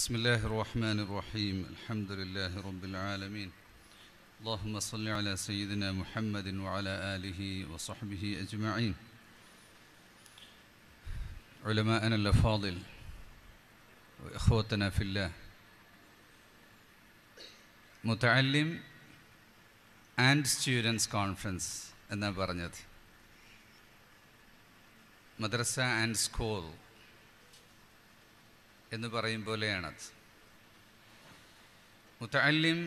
بسم الله الرحمن الرحيم الحمد لله رب العالمين اللهم صل على سيدنا محمد وعلى آله وصحبه أجمعين علماءنا الأفاضل وإخوتنا في الله متعلم and students conference أنا برنيت مدرسة and school എന്ന് പറയും പോലെയാണത് മുത്തല്ലിം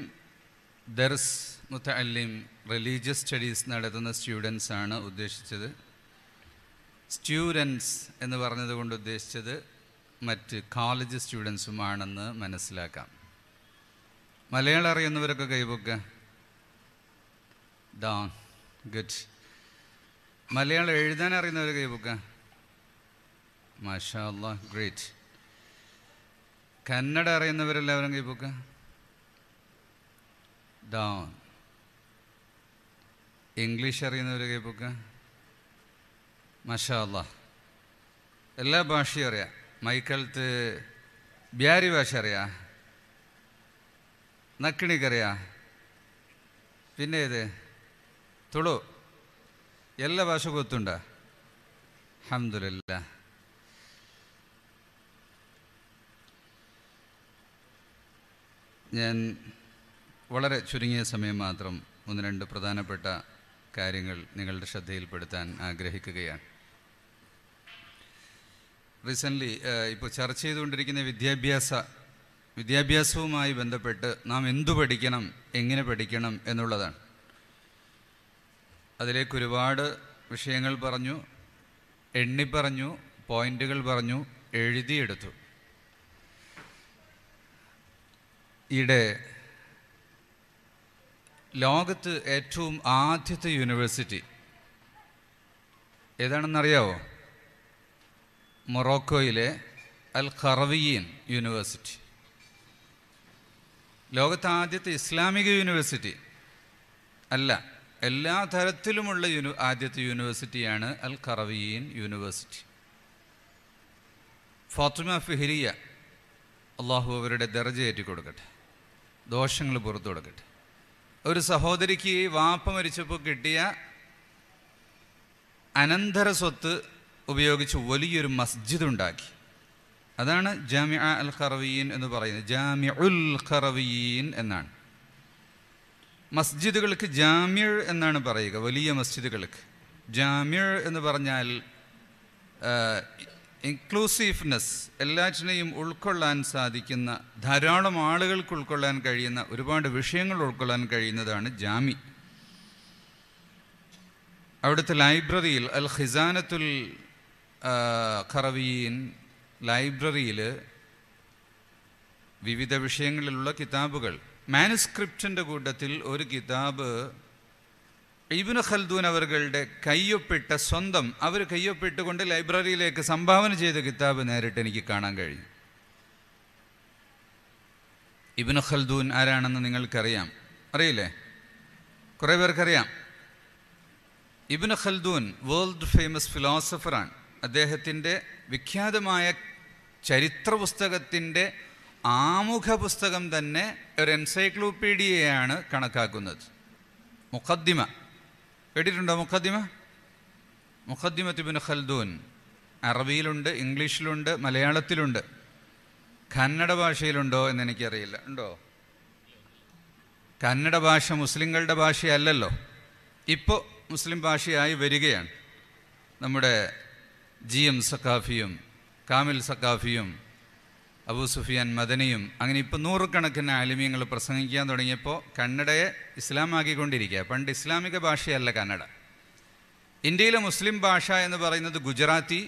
ദർസ് മുത്തല്ലിം റിലീജിയസ് സ്റ്റഡീസ് നടത്തുന്ന സ്റ്റുഡൻസ് ആണ് ഉദ്ദേശിച്ചത് സ്റ്റുഡൻസ് എന്ന് പറഞ്ഞതുകൊണ്ട് ഉദ്ദേശിച്ചത് മറ്റ് കോളേജ് സ്റ്റുഡൻസുമാണെന്ന് മനസ്സിലാക്കാം മലയാളം അറിയുന്നവരൊക്കെ കൈപൊക്ക ഡാ ഗുഡ് മലയാളം എഴുതാൻ അറിയുന്നവർ കൈപൊക്ക മാഷാ അള്ളാഹ് ഗ്രേറ്റ് കന്നഡ അറിയുന്നവരെല്ലാവരും കൈപ്പൊക്ക ഡൗൺ ഇംഗ്ലീഷ് അറിയുന്നവർ കൈപ്പൊക്ക മഷാല്ല എല്ലാ ഭാഷയും അറിയാം മൈക്കൽത്ത് ബ്യാരി ഭാഷ അറിയാം നക്കിണിക്കറിയാം പിന്നെ ഇത് തുളു എല്ലാ ഭാഷ കൊത്തുണ്ട അഹമ്മദില്ല ഞാൻ വളരെ ചുരുങ്ങിയ സമയം മാത്രം ഒന്ന് രണ്ട് പ്രധാനപ്പെട്ട കാര്യങ്ങൾ നിങ്ങളുടെ ശ്രദ്ധയിൽപ്പെടുത്താൻ ആഗ്രഹിക്കുകയാണ് റീസെൻ്റ്ലി ഇപ്പോൾ ചർച്ച ചെയ്തുകൊണ്ടിരിക്കുന്ന വിദ്യാഭ്യാസ വിദ്യാഭ്യാസവുമായി ബന്ധപ്പെട്ട് നാം എന്തു പഠിക്കണം എങ്ങനെ പഠിക്കണം എന്നുള്ളതാണ് അതിലേക്ക് ഒരുപാട് വിഷയങ്ങൾ പറഞ്ഞു എണ്ണി പറഞ്ഞു പോയിൻ്റുകൾ പറഞ്ഞു എഴുതിയെടുത്തു ഈടെ ലോകത്ത് ഏറ്റവും ആദ്യത്തെ യൂണിവേഴ്സിറ്റി ഏതാണെന്നറിയാവോ മൊറോക്കോയിലെ അൽ ഖറവിയൻ യൂണിവേഴ്സിറ്റി ലോകത്തെ ആദ്യത്തെ ഇസ്ലാമിക യൂണിവേഴ്സിറ്റി അല്ല എല്ലാ തരത്തിലുമുള്ള യൂണി ആദ്യത്തെ യൂണിവേഴ്സിറ്റിയാണ് അൽ ഖറവിയൻ യൂണിവേഴ്സിറ്റി ഫാത്തിമ ഫിഹരിയ അള്ളാഹു അവരുടെ ദർജയേറ്റി കൊടുക്കട്ടെ ദോഷങ്ങൾ പുറത്തു കൊടുക്കട്ടെ ഒരു സഹോദരിക്ക് വാപ്പ മരിച്ചപ്പോൾ കിട്ടിയ അനന്തര സ്വത്ത് ഉപയോഗിച്ച് വലിയൊരു മസ്ജിദ് ഉണ്ടാക്കി അതാണ് ജാമ്യ അൽ ഖറവീൻ എന്ന് പറയുന്നത് ജാമ്യ ഉൽ ഖറവീൻ എന്നാണ് മസ്ജിദുകൾക്ക് ജാമ്യ എന്നാണ് പറയുക വലിയ മസ്ജിദുകൾക്ക് ജാമ്യ എന്ന് പറഞ്ഞാൽ ഇൻക്ലൂസീവ്നെസ് എല്ലാറ്റിനെയും ഉൾക്കൊള്ളാൻ സാധിക്കുന്ന ധാരാളം ആളുകൾക്ക് ഉൾക്കൊള്ളാൻ കഴിയുന്ന ഒരുപാട് വിഷയങ്ങൾ ഉൾക്കൊള്ളാൻ കഴിയുന്നതാണ് ജാമി അവിടുത്തെ ലൈബ്രറിയിൽ അൽ ഖിസാനത്തുൽ ഖറവീൻ ലൈബ്രറിയിൽ വിവിധ വിഷയങ്ങളിലുള്ള കിതാബുകൾ മാനുസ്ക്രിപ്റ്റിൻ്റെ കൂട്ടത്തിൽ ഒരു കിതാബ് ഇബിന് ഖൽദൂൻ അവർകളുടെ കയ്യൊപ്പിട്ട സ്വന്തം അവർ കയ്യൊപ്പിട്ടുകൊണ്ട് ലൈബ്രറിയിലേക്ക് സംഭാവന ചെയ്ത കിതാബ് നേരിട്ട് എനിക്ക് കാണാൻ കഴിഞ്ഞു ഇബിന് ഖൽദൂൻ ആരാണെന്ന് നിങ്ങൾക്കറിയാം അറിയില്ലേ കുറേ പേർക്കറിയാം ഇബിന് ഖൽദൂൻ വേൾഡ് ഫേമസ് ഫിലോസഫറാണ് അദ്ദേഹത്തിൻ്റെ വിഖ്യാതമായ ചരിത്ര പുസ്തകത്തിൻ്റെ ആമുഖ പുസ്തകം തന്നെ ഒരു എൻസൈക്ലോപ്പീഡിയയാണ് കണക്കാക്കുന്നത് മുഖദ്ദിമ കേട്ടിട്ടുണ്ടോ മുഖദ്ദിമ മുഖദ്ദിമത്തിബിൻ ഖൽദൂൻ അറബിയിലുണ്ട് ഇംഗ്ലീഷിലുണ്ട് മലയാളത്തിലുണ്ട് കന്നഡ ഭാഷയിലുണ്ടോ എന്ന് എനിക്കറിയില്ല ഉണ്ടോ കന്നഡ ഭാഷ മുസ്ലിങ്ങളുടെ ഭാഷയല്ലല്ലോ ഇപ്പോൾ മുസ്ലിം ഭാഷയായി വരികയാണ് നമ്മുടെ ജി എം സക്കാഫിയും കാമിൽ സക്കാഫിയും അബൂ സുഫിയാൻ മദനിയും അങ്ങനെ ഇപ്പോൾ നൂറുകണക്കിന് ആലിമ്യങ്ങൾ പ്രസംഗിക്കാൻ തുടങ്ങിയപ്പോൾ കന്നഡയെ ഇസ്ലാമാക്കിക്കൊണ്ടിരിക്കുക പണ്ട് ഇസ്ലാമിക ഭാഷയല്ല കന്നഡ ഇന്ത്യയിലെ മുസ്ലിം ഭാഷ എന്ന് പറയുന്നത് ഗുജറാത്തി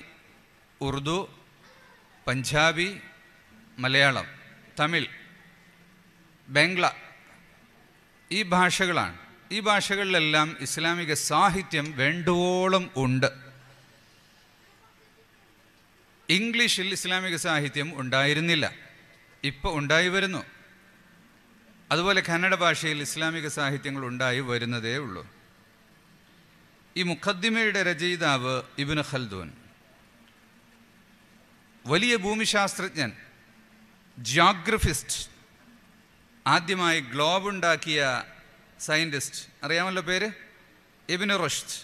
ഉറുദു പഞ്ചാബി മലയാളം തമിഴ് ബംഗ്ല ഈ ഭാഷകളാണ് ഈ ഭാഷകളിലെല്ലാം ഇസ്ലാമിക സാഹിത്യം വേണ്ടുവോളം ഉണ്ട് ഇംഗ്ലീഷിൽ ഇസ്ലാമിക സാഹിത്യം ഉണ്ടായിരുന്നില്ല ഇപ്പോൾ ഉണ്ടായി വരുന്നു അതുപോലെ കന്നഡ ഭാഷയിൽ ഇസ്ലാമിക സാഹിത്യങ്ങൾ ഉണ്ടായി വരുന്നതേ ഉള്ളൂ ഈ മുഖദ്ദിമയുടെ രചയിതാവ് ഇബിൻ ഖൽദൂൻ വലിയ ഭൂമിശാസ്ത്രജ്ഞൻ ജിയോഗ്രഫിസ്റ്റ് ആദ്യമായി ഗ്ലോബ് ഉണ്ടാക്കിയ സയൻറ്റിസ്റ്റ് അറിയാമല്ലോ പേര് ഇബിന് റഷ്ദ്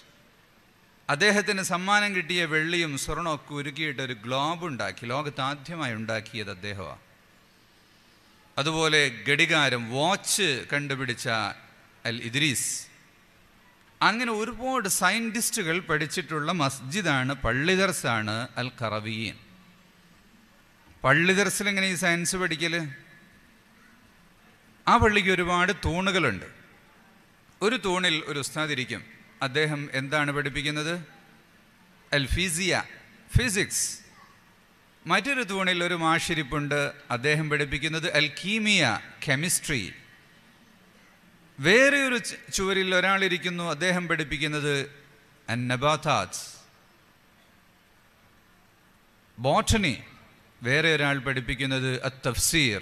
അദ്ദേഹത്തിന് സമ്മാനം കിട്ടിയ വെള്ളിയും ഒക്കെ ഉരുക്കിയിട്ട് ഒരു ഗ്ലോബ് ഉണ്ടാക്കി ലോകത്ത് ആദ്യമായി ഉണ്ടാക്കിയത് അദ്ദേഹമാണ് അതുപോലെ ഘടികാരം വാച്ച് കണ്ടുപിടിച്ച അൽ ഇദ്രീസ് അങ്ങനെ ഒരുപാട് സയൻറ്റിസ്റ്റുകൾ പഠിച്ചിട്ടുള്ള മസ്ജിദാണ് പള്ളിദർസാണ് അൽ കറവീൻ പള്ളിദർസിൽ എങ്ങനെ ഈ സയൻസ് പഠിക്കൽ ആ പള്ളിക്ക് ഒരുപാട് തൂണുകളുണ്ട് ഒരു തൂണിൽ ഒരു ഉസ്താദിരിക്കും അദ്ദേഹം എന്താണ് പഠിപ്പിക്കുന്നത് ഫിസിയ ഫിസിക്സ് മറ്റൊരു തൂണിൽ ഒരു മാഷിരിപ്പുണ്ട് അദ്ദേഹം പഠിപ്പിക്കുന്നത് കീമിയ കെമിസ്ട്രി വേറെ ഒരു ചുവരിൽ ഒരാളിരിക്കുന്നു അദ്ദേഹം പഠിപ്പിക്കുന്നത് അന്നബാതാത്ത് ബോട്ടണി വേറെ ഒരാൾ പഠിപ്പിക്കുന്നത് അ തഫ്സീർ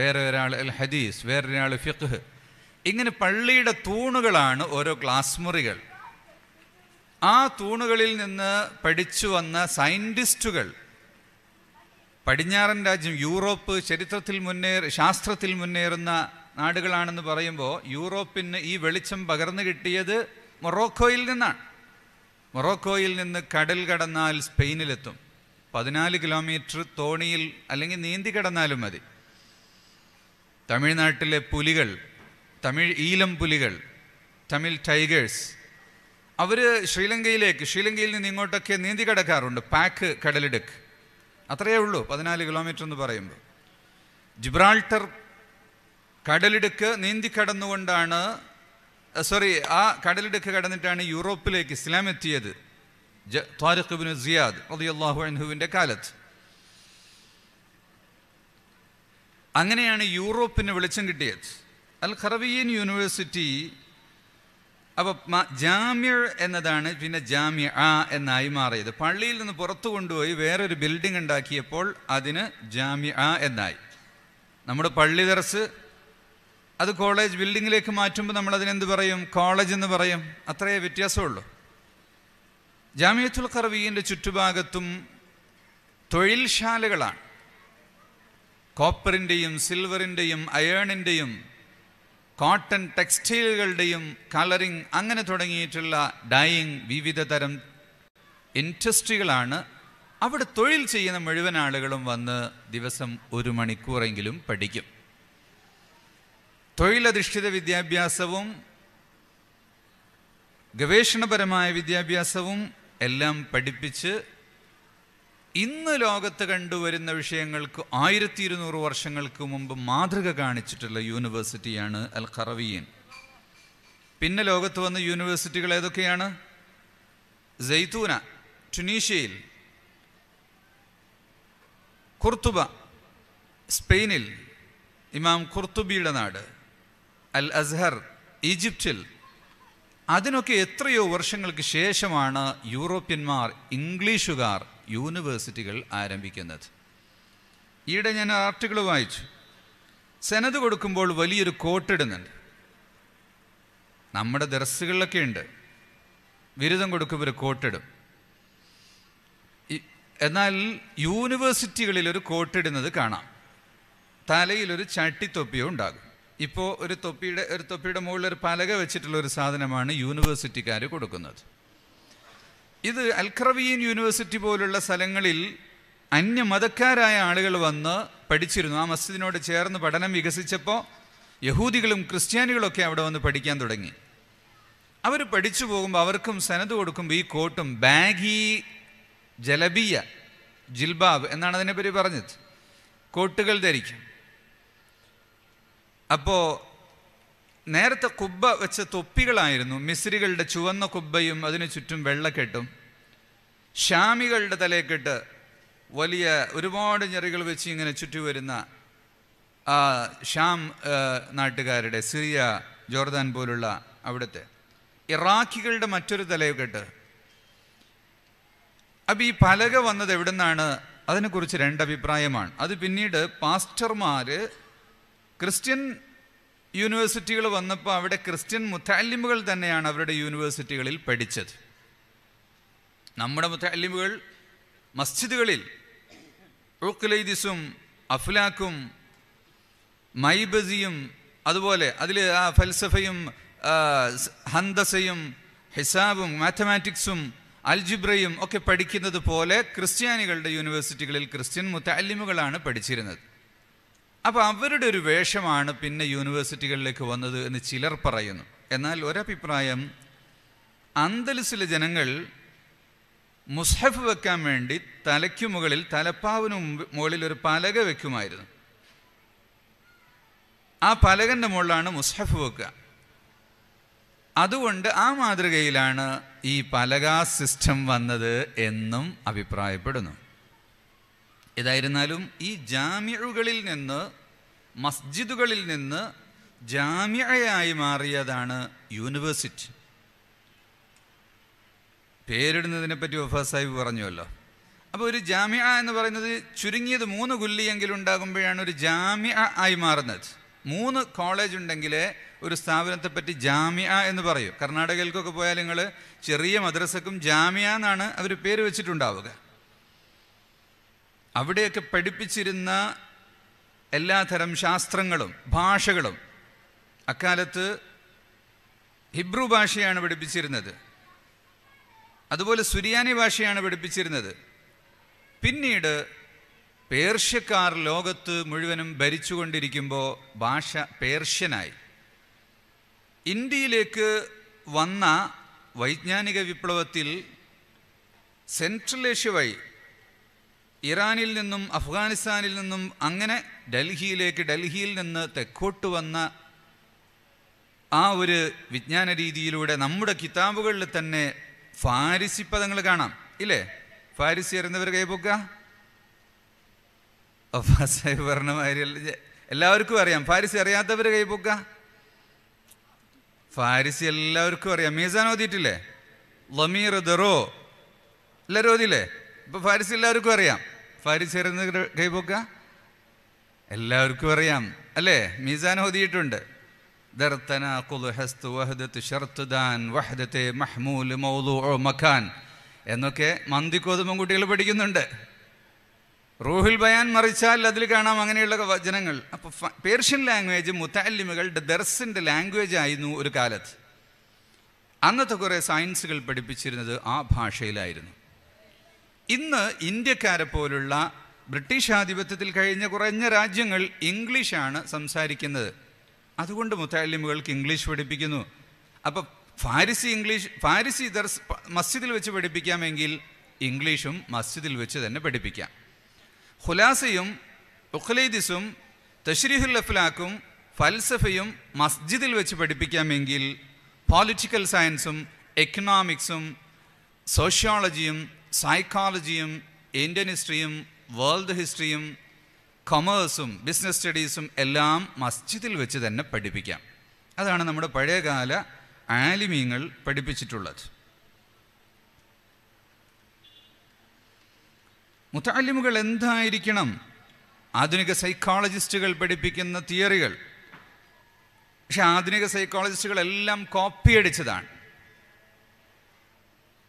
വേറെ ഒരാൾ അൽ ഹദീസ് വേറൊരാൾ ഫിഖ് ഇങ്ങനെ പള്ളിയുടെ തൂണുകളാണ് ഓരോ ക്ലാസ് മുറികൾ ആ തൂണുകളിൽ നിന്ന് പഠിച്ചു വന്ന സയൻറ്റിസ്റ്റുകൾ പടിഞ്ഞാറൻ രാജ്യം യൂറോപ്പ് ചരിത്രത്തിൽ മുന്നേർ ശാസ്ത്രത്തിൽ മുന്നേറുന്ന നാടുകളാണെന്ന് പറയുമ്പോൾ യൂറോപ്പിന് ഈ വെളിച്ചം പകർന്നു കിട്ടിയത് മൊറോക്കോയിൽ നിന്നാണ് മൊറോക്കോയിൽ നിന്ന് കടൽ കടന്നാൽ സ്പെയിനിലെത്തും പതിനാല് കിലോമീറ്റർ തോണിയിൽ അല്ലെങ്കിൽ നീന്തി കടന്നാലും മതി തമിഴ്നാട്ടിലെ പുലികൾ തമിഴ് ഈലം പുലികൾ തമിഴ് ടൈഗേഴ്സ് അവർ ശ്രീലങ്കയിലേക്ക് ശ്രീലങ്കയിൽ നിന്ന് ഇങ്ങോട്ടൊക്കെ നീന്തി കിടക്കാറുണ്ട് പാക്ക് കടലിടുക്ക് അത്രയേ ഉള്ളൂ പതിനാല് കിലോമീറ്റർ എന്ന് പറയുമ്പോൾ ജിബ്രാൾട്ടർ കടലിടുക്ക് നീന്തി കടന്നുകൊണ്ടാണ് സോറി ആ കടലിടുക്ക് കടന്നിട്ടാണ് യൂറോപ്പിലേക്ക് ഇസ്ലാം എത്തിയത് താരിഖ് ബിൻ സിയാദ് അള്ളാഹു അൻഹുവിൻ്റെ കാലത്ത് അങ്ങനെയാണ് യൂറോപ്പിന് വെളിച്ചം കിട്ടിയത് അൽ ഖറവിയൻ യൂണിവേഴ്സിറ്റി അപ്പോൾ ജാമ്യ എന്നതാണ് പിന്നെ ജാമ്യ ആ എന്നായി മാറിയത് പള്ളിയിൽ നിന്ന് പുറത്തു കൊണ്ടുപോയി വേറൊരു ബിൽഡിംഗ് ഉണ്ടാക്കിയപ്പോൾ അതിന് ജാമ്യ ആ എന്നായി നമ്മുടെ പള്ളി തെറസ് അത് കോളേജ് ബിൽഡിങ്ങിലേക്ക് മാറ്റുമ്പോൾ നമ്മൾ അതിനെന്ത് പറയും കോളേജ് എന്ന് പറയും അത്രയേ വ്യത്യാസമുള്ളൂ ജാമ്യത്തുൽ ഖർവീൻ്റെ ചുറ്റുഭാഗത്തും തൊഴിൽശാലകളാണ് കോപ്പറിൻ്റെയും സിൽവറിൻ്റെയും അയേണിൻ്റെയും കോട്ടൺ ടെക്സ്റ്റൈലുകളുടെയും കളറിംഗ് അങ്ങനെ തുടങ്ങിയിട്ടുള്ള ഡൈയിങ് വിവിധ തരം ഇൻഡസ്ട്രികളാണ് അവിടെ തൊഴിൽ ചെയ്യുന്ന മുഴുവൻ ആളുകളും വന്ന് ദിവസം ഒരു മണിക്കൂറെങ്കിലും പഠിക്കും തൊഴിലധിഷ്ഠിത വിദ്യാഭ്യാസവും ഗവേഷണപരമായ വിദ്യാഭ്യാസവും എല്ലാം പഠിപ്പിച്ച് ഇന്ന് ലോകത്ത് കണ്ടുവരുന്ന വിഷയങ്ങൾക്ക് ആയിരത്തി ഇരുന്നൂറ് വർഷങ്ങൾക്ക് മുമ്പ് മാതൃക കാണിച്ചിട്ടുള്ള യൂണിവേഴ്സിറ്റിയാണ് അൽ ഖറവിയൻ പിന്നെ ലോകത്ത് വന്ന യൂണിവേഴ്സിറ്റികൾ ഏതൊക്കെയാണ് ജെയ്തൂന ടുനീഷ്യയിൽ കുർത്തുബ സ്പെയിനിൽ ഇമാം കുർത്തുബിയുടെ നാട് അൽ അസ്ഹർ ഈജിപ്തിൽ അതിനൊക്കെ എത്രയോ വർഷങ്ങൾക്ക് ശേഷമാണ് യൂറോപ്യന്മാർ ഇംഗ്ലീഷുകാർ യൂണിവേഴ്സിറ്റികൾ ആരംഭിക്കുന്നത് ഈയിടെ ഞാൻ ആർട്ടിക്കിൾ വായിച്ചു സെനത് കൊടുക്കുമ്പോൾ വലിയൊരു കോട്ടിടുന്നുണ്ട് നമ്മുടെ ദ്രസ്സുകളിലൊക്കെ ഉണ്ട് ബിരുദം കൊടുക്കുമ്പോൾ ഒരു കോട്ടിടും എന്നാൽ യൂണിവേഴ്സിറ്റികളിൽ ഒരു കോട്ടിടുന്നത് കാണാം തലയിലൊരു ചട്ടിത്തൊപ്പിയോ ഉണ്ടാകും ഇപ്പോൾ ഒരു തൊപ്പിയുടെ ഒരു തൊപ്പിയുടെ മുകളിൽ ഒരു പലക വെച്ചിട്ടുള്ള ഒരു സാധനമാണ് യൂണിവേഴ്സിറ്റിക്കാർ കൊടുക്കുന്നത് ഇത് അൽഖറവിയൻ യൂണിവേഴ്സിറ്റി പോലുള്ള സ്ഥലങ്ങളിൽ അന്യമതക്കാരായ ആളുകൾ വന്ന് പഠിച്ചിരുന്നു ആ മസ്ജിദിനോട് ചേർന്ന് പഠനം വികസിച്ചപ്പോൾ യഹൂദികളും ക്രിസ്ത്യാനികളൊക്കെ അവിടെ വന്ന് പഠിക്കാൻ തുടങ്ങി അവർ പഠിച്ചു പോകുമ്പോൾ അവർക്കും സനത് കൊടുക്കുമ്പോൾ ഈ കോട്ടും ബാഗി ജലബിയ ജിൽബാബ് എന്നാണ് അതിനെപ്പറ്റി പറഞ്ഞത് കോട്ടുകൾ ധരിക്കും അപ്പോൾ നേരത്തെ കുബ്ബ വെച്ച തൊപ്പികളായിരുന്നു മിസ്രികളുടെ ചുവന്ന കുബ്ബയും അതിനു ചുറ്റും വെള്ളക്കെട്ടും ഷാമികളുടെ തലയെക്കെട്ട് വലിയ ഒരുപാട് ഞെറികൾ വെച്ച് ഇങ്ങനെ ചുറ്റി വരുന്ന ആ ഷാം നാട്ടുകാരുടെ സിറിയ ജോർദാൻ പോലുള്ള അവിടുത്തെ ഇറാഖികളുടെ മറ്റൊരു തലയെക്കെട്ട് അപ്പം ഈ പലക വന്നത് എവിടെ നിന്നാണ് അതിനെക്കുറിച്ച് രണ്ടഭിപ്രായമാണ് അത് പിന്നീട് പാസ്റ്റർമാർ ക്രിസ്ത്യൻ യൂണിവേഴ്സിറ്റികൾ വന്നപ്പോൾ അവിടെ ക്രിസ്ത്യൻ മുത്താലിമുകൾ തന്നെയാണ് അവരുടെ യൂണിവേഴ്സിറ്റികളിൽ പഠിച്ചത് നമ്മുടെ മുത്താലിമുകൾ മസ്ജിദുകളിൽ റുക്കുലൈദിസും അഫ്ലാക്കും മൈബസിയും അതുപോലെ അതിൽ ആ ഫൽസഫയും ഹന്തസയും ഹിസാബും മാത്തമാറ്റിക്സും അൽജിബ്രയും ഒക്കെ പഠിക്കുന്നത് പോലെ ക്രിസ്ത്യാനികളുടെ യൂണിവേഴ്സിറ്റികളിൽ ക്രിസ്ത്യൻ മുത്താലിമുകളാണ് പഠിച്ചിരുന്നത് അപ്പോൾ അവരുടെ ഒരു വേഷമാണ് പിന്നെ യൂണിവേഴ്സിറ്റികളിലേക്ക് വന്നത് എന്ന് ചിലർ പറയുന്നു എന്നാൽ ഒരഭിപ്രായം അന്തലിസിലെ ജനങ്ങൾ മുസ്ഹഫ് വെക്കാൻ വേണ്ടി തലയ്ക്കു മുകളിൽ തലപ്പാവിന് മുകളിൽ ഒരു പലക വെക്കുമായിരുന്നു ആ പലകൻ്റെ മുകളിലാണ് മുസ്ഹഫ് വെക്കുക അതുകൊണ്ട് ആ മാതൃകയിലാണ് ഈ പലകാ സിസ്റ്റം വന്നത് എന്നും അഭിപ്രായപ്പെടുന്നു ഏതായിരുന്നാലും ഈ ജാമ്യകളിൽ നിന്ന് മസ്ജിദുകളിൽ നിന്ന് ജാമ്യയായി മാറിയതാണ് യൂണിവേഴ്സിറ്റി പറ്റി ഒഫാ സാഹിബ് പറഞ്ഞുവല്ലോ അപ്പോൾ ഒരു ജാമ്യ എന്ന് പറയുന്നത് ചുരുങ്ങിയത് മൂന്ന് ഗുല്ലിയെങ്കിലും ഉണ്ടാകുമ്പോഴാണ് ഒരു ജാമ്യ ആയി മാറുന്നത് മൂന്ന് കോളേജ് ഉണ്ടെങ്കിലേ ഒരു സ്ഥാപനത്തെ പറ്റി ജാമ്യ എന്ന് പറയും കർണാടകയിലേക്കൊക്കെ പോയാൽ നിങ്ങൾ ചെറിയ മദ്രസക്കും ജാമ്യ എന്നാണ് അവർ പേര് വെച്ചിട്ടുണ്ടാവുക അവിടെയൊക്കെ പഠിപ്പിച്ചിരുന്ന എല്ലാതരം ശാസ്ത്രങ്ങളും ഭാഷകളും അക്കാലത്ത് ഹിബ്രു ഭാഷയാണ് പഠിപ്പിച്ചിരുന്നത് അതുപോലെ സുരിയാനി ഭാഷയാണ് പഠിപ്പിച്ചിരുന്നത് പിന്നീട് പേർഷ്യക്കാർ ലോകത്ത് മുഴുവനും ഭരിച്ചുകൊണ്ടിരിക്കുമ്പോൾ ഭാഷ പേർഷ്യനായി ഇന്ത്യയിലേക്ക് വന്ന വൈജ്ഞാനിക വിപ്ലവത്തിൽ സെൻട്രൽ ഏഷ്യ വഴി ഇറാനിൽ നിന്നും അഫ്ഗാനിസ്ഥാനിൽ നിന്നും അങ്ങനെ ഡൽഹിയിലേക്ക് ഡൽഹിയിൽ നിന്ന് തെക്കോട്ട് വന്ന ആ ഒരു വിജ്ഞാന രീതിയിലൂടെ നമ്മുടെ കിതാബുകളിൽ തന്നെ ഫാരിസി പദങ്ങൾ കാണാം ഇല്ലേ ഫാരിസി അറിയുന്നവർ കൈപൊക്ക എല്ലാവർക്കും അറിയാം ഫാരിസി അറിയാത്തവർ കൈപൊക്ക ഫാരിസി എല്ലാവർക്കും അറിയാം മീസാൻ ഓതിയിട്ടില്ലേ ലമീർ ദറോ എല്ലാവരും ഓതിയില്ലേ ഇപ്പൊ ഫാരിസി എല്ലാവർക്കും അറിയാം ഫാരിസേരെന്ന് കൈപൊക്ക എല്ലാവർക്കും അറിയാം അല്ലേ മീസാൻ ഓതിയിട്ടുണ്ട് എന്നൊക്കെ മന്തി കോതുമ്പം കുട്ടികൾ പഠിക്കുന്നുണ്ട് റൂഹിൽ ബയാൻ മറിച്ചാൽ അതിൽ കാണാം അങ്ങനെയുള്ള വചനങ്ങൾ അപ്പോൾ പേർഷ്യൻ ലാംഗ്വേജ് മുത്താലിമുകളുടെ ദർസിൻ്റെ ലാംഗ്വേജ് ആയിരുന്നു ഒരു കാലത്ത് അന്നത്തെ കുറേ സയൻസുകൾ പഠിപ്പിച്ചിരുന്നത് ആ ഭാഷയിലായിരുന്നു ഇന്ന് ഇന്ത്യക്കാരെ പോലുള്ള ബ്രിട്ടീഷ് ആധിപത്യത്തിൽ കഴിഞ്ഞ കുറഞ്ഞ രാജ്യങ്ങൾ ഇംഗ്ലീഷാണ് സംസാരിക്കുന്നത് അതുകൊണ്ട് മുത്താലിമുകൾക്ക് ഇംഗ്ലീഷ് പഠിപ്പിക്കുന്നു അപ്പോൾ ഫാരിസി ഇംഗ്ലീഷ് ഫാരിസി ഇതർ മസ്ജിദിൽ വെച്ച് പഠിപ്പിക്കാമെങ്കിൽ ഇംഗ്ലീഷും മസ്ജിദിൽ വെച്ച് തന്നെ പഠിപ്പിക്കാം ഖുലാസയും ഉഖ്ലൈദിസും തഷ്രീഹുൽ അഫ്ലാക്കും ഫൽസഫയും മസ്ജിദിൽ വെച്ച് പഠിപ്പിക്കാമെങ്കിൽ പോളിറ്റിക്കൽ സയൻസും എക്കണോമിക്സും സോഷ്യോളജിയും സൈക്കോളജിയും ഇന്ത്യൻ ഹിസ്റ്ററിയും വേൾഡ് ഹിസ്റ്ററിയും കൊമേഴ്സും ബിസിനസ് സ്റ്റഡീസും എല്ലാം മസ്ജിദിൽ വെച്ച് തന്നെ പഠിപ്പിക്കാം അതാണ് നമ്മുടെ പഴയകാല ആലിമീങ്ങൾ പഠിപ്പിച്ചിട്ടുള്ളത് മുത്താലിമുകൾ എന്തായിരിക്കണം ആധുനിക സൈക്കോളജിസ്റ്റുകൾ പഠിപ്പിക്കുന്ന തിയറികൾ പക്ഷെ ആധുനിക സൈക്കോളജിസ്റ്റുകളെല്ലാം കോപ്പി അടിച്ചതാണ്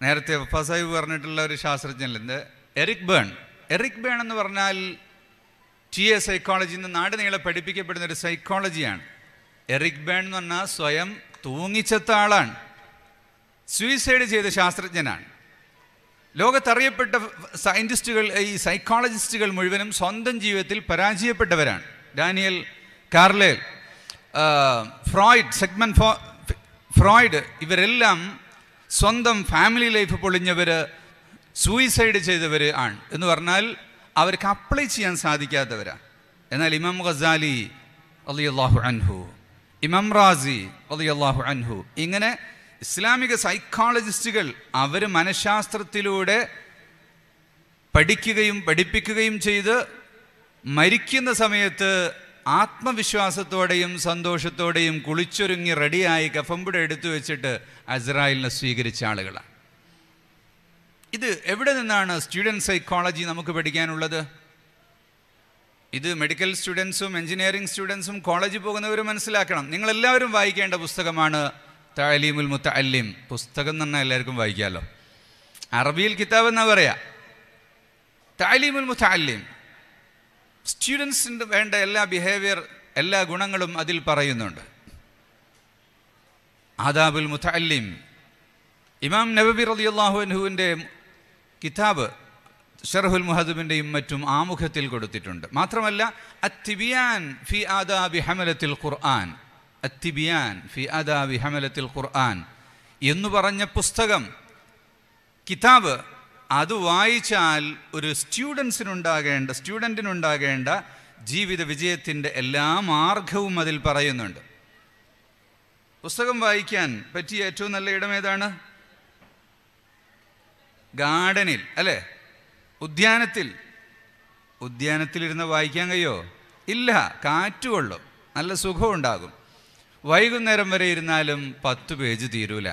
നേരത്തെ വഫ സാഹിബ് പറഞ്ഞിട്ടുള്ള ഒരു ശാസ്ത്രജ്ഞനുണ്ട് എറിക് ബേൺ എറിക് ബേൺ എന്ന് പറഞ്ഞാൽ ടി എ സൈക്കോളജി എന്ന് നീളെ പഠിപ്പിക്കപ്പെടുന്ന ഒരു സൈക്കോളജിയാണ് എറിക് ബേൺ എന്ന് പറഞ്ഞാൽ സ്വയം തൂങ്ങിച്ചത്ത ആളാണ് സൂയിസൈഡ് ചെയ്ത ശാസ്ത്രജ്ഞനാണ് ലോകത്തറിയപ്പെട്ട സയൻറ്റിസ്റ്റുകൾ ഈ സൈക്കോളജിസ്റ്റുകൾ മുഴുവനും സ്വന്തം ജീവിതത്തിൽ പരാജയപ്പെട്ടവരാണ് Daniel Carlyle Freud Sigmund Freud ഇവരെല്ലാം സ്വന്തം ഫാമിലി ലൈഫ് പൊളിഞ്ഞവർ സൂയിസൈഡ് ചെയ്തവർ ആണ് എന്ന് പറഞ്ഞാൽ അവർക്ക് അപ്ലൈ ചെയ്യാൻ സാധിക്കാത്തവരാണ് എന്നാൽ ഇമാം ഖസാലി അലി അള്ളാഹു അൻഹു ഇമാം റാസി അലി അള്ളാഹു അൻഹു ഇങ്ങനെ ഇസ്ലാമിക സൈക്കോളജിസ്റ്റുകൾ അവർ മനഃശാസ്ത്രത്തിലൂടെ പഠിക്കുകയും പഠിപ്പിക്കുകയും ചെയ്ത് മരിക്കുന്ന സമയത്ത് ആത്മവിശ്വാസത്തോടെയും സന്തോഷത്തോടെയും കുളിച്ചൊരുങ്ങി റെഡിയായി കഫമ്പുട എടുത്തു വെച്ചിട്ട് അസ്രായേലിനെ സ്വീകരിച്ച ആളുകളാണ് ഇത് എവിടെ നിന്നാണ് സ്റ്റുഡൻറ്റ് സൈക്കോളജി നമുക്ക് പഠിക്കാനുള്ളത് ഇത് മെഡിക്കൽ സ്റ്റുഡൻസും എഞ്ചിനീയറിംഗ് സ്റ്റുഡൻസും കോളേജിൽ പോകുന്നവരും മനസ്സിലാക്കണം നിങ്ങളെല്ലാവരും വായിക്കേണ്ട പുസ്തകമാണ് താലീമുൽ മുത്ത അല്ലീം പുസ്തകം എന്ന് പറഞ്ഞാൽ എല്ലാവർക്കും വായിക്കാമല്ലോ അറബിയിൽ കിതാബ് എന്നാ പറയാ താലീമുൽ മുത്ത അല്ലീം സ്റ്റുഡൻസിന് വേണ്ട എല്ലാ ബിഹേവിയർ എല്ലാ ഗുണങ്ങളും അതിൽ പറയുന്നുണ്ട് ആദാബുൽ മുത്തല്ലിം ഇമാം നബബി റലിയല്ലാഹു അള്ളാഹുഹുവിൻ്റെ കിതാബ് ഷെർഹുൽ മുഹദുബിൻ്റെയും മറ്റും ആമുഖത്തിൽ കൊടുത്തിട്ടുണ്ട് മാത്രമല്ല അത്തിബിയാൻ ഫി ആദാബി ഹമലത്തിൽ ഖുർആൻ അത്തിബിയാൻ ഫി ആദാബി ഹമലത്തിൽ ഖുർആൻ എന്ന് പറഞ്ഞ പുസ്തകം കിതാബ് അത് വായിച്ചാൽ ഒരു സ്റ്റുഡൻസിനുണ്ടാകേണ്ട സ്റ്റുഡൻറ്റിനുണ്ടാകേണ്ട ജീവിത വിജയത്തിൻ്റെ എല്ലാ മാർഗവും അതിൽ പറയുന്നുണ്ട് പുസ്തകം വായിക്കാൻ പറ്റിയ ഏറ്റവും നല്ല ഇടം ഏതാണ് ഗാർഡനിൽ അല്ലേ ഉദ്യാനത്തിൽ ഉദ്യാനത്തിലിരുന്ന് വായിക്കാൻ കഴിയോ ഇല്ല കാറ്റുകൊള്ളും നല്ല സുഖം ഉണ്ടാകും വൈകുന്നേരം വരെ ഇരുന്നാലും പത്ത് പേജ് തീരൂല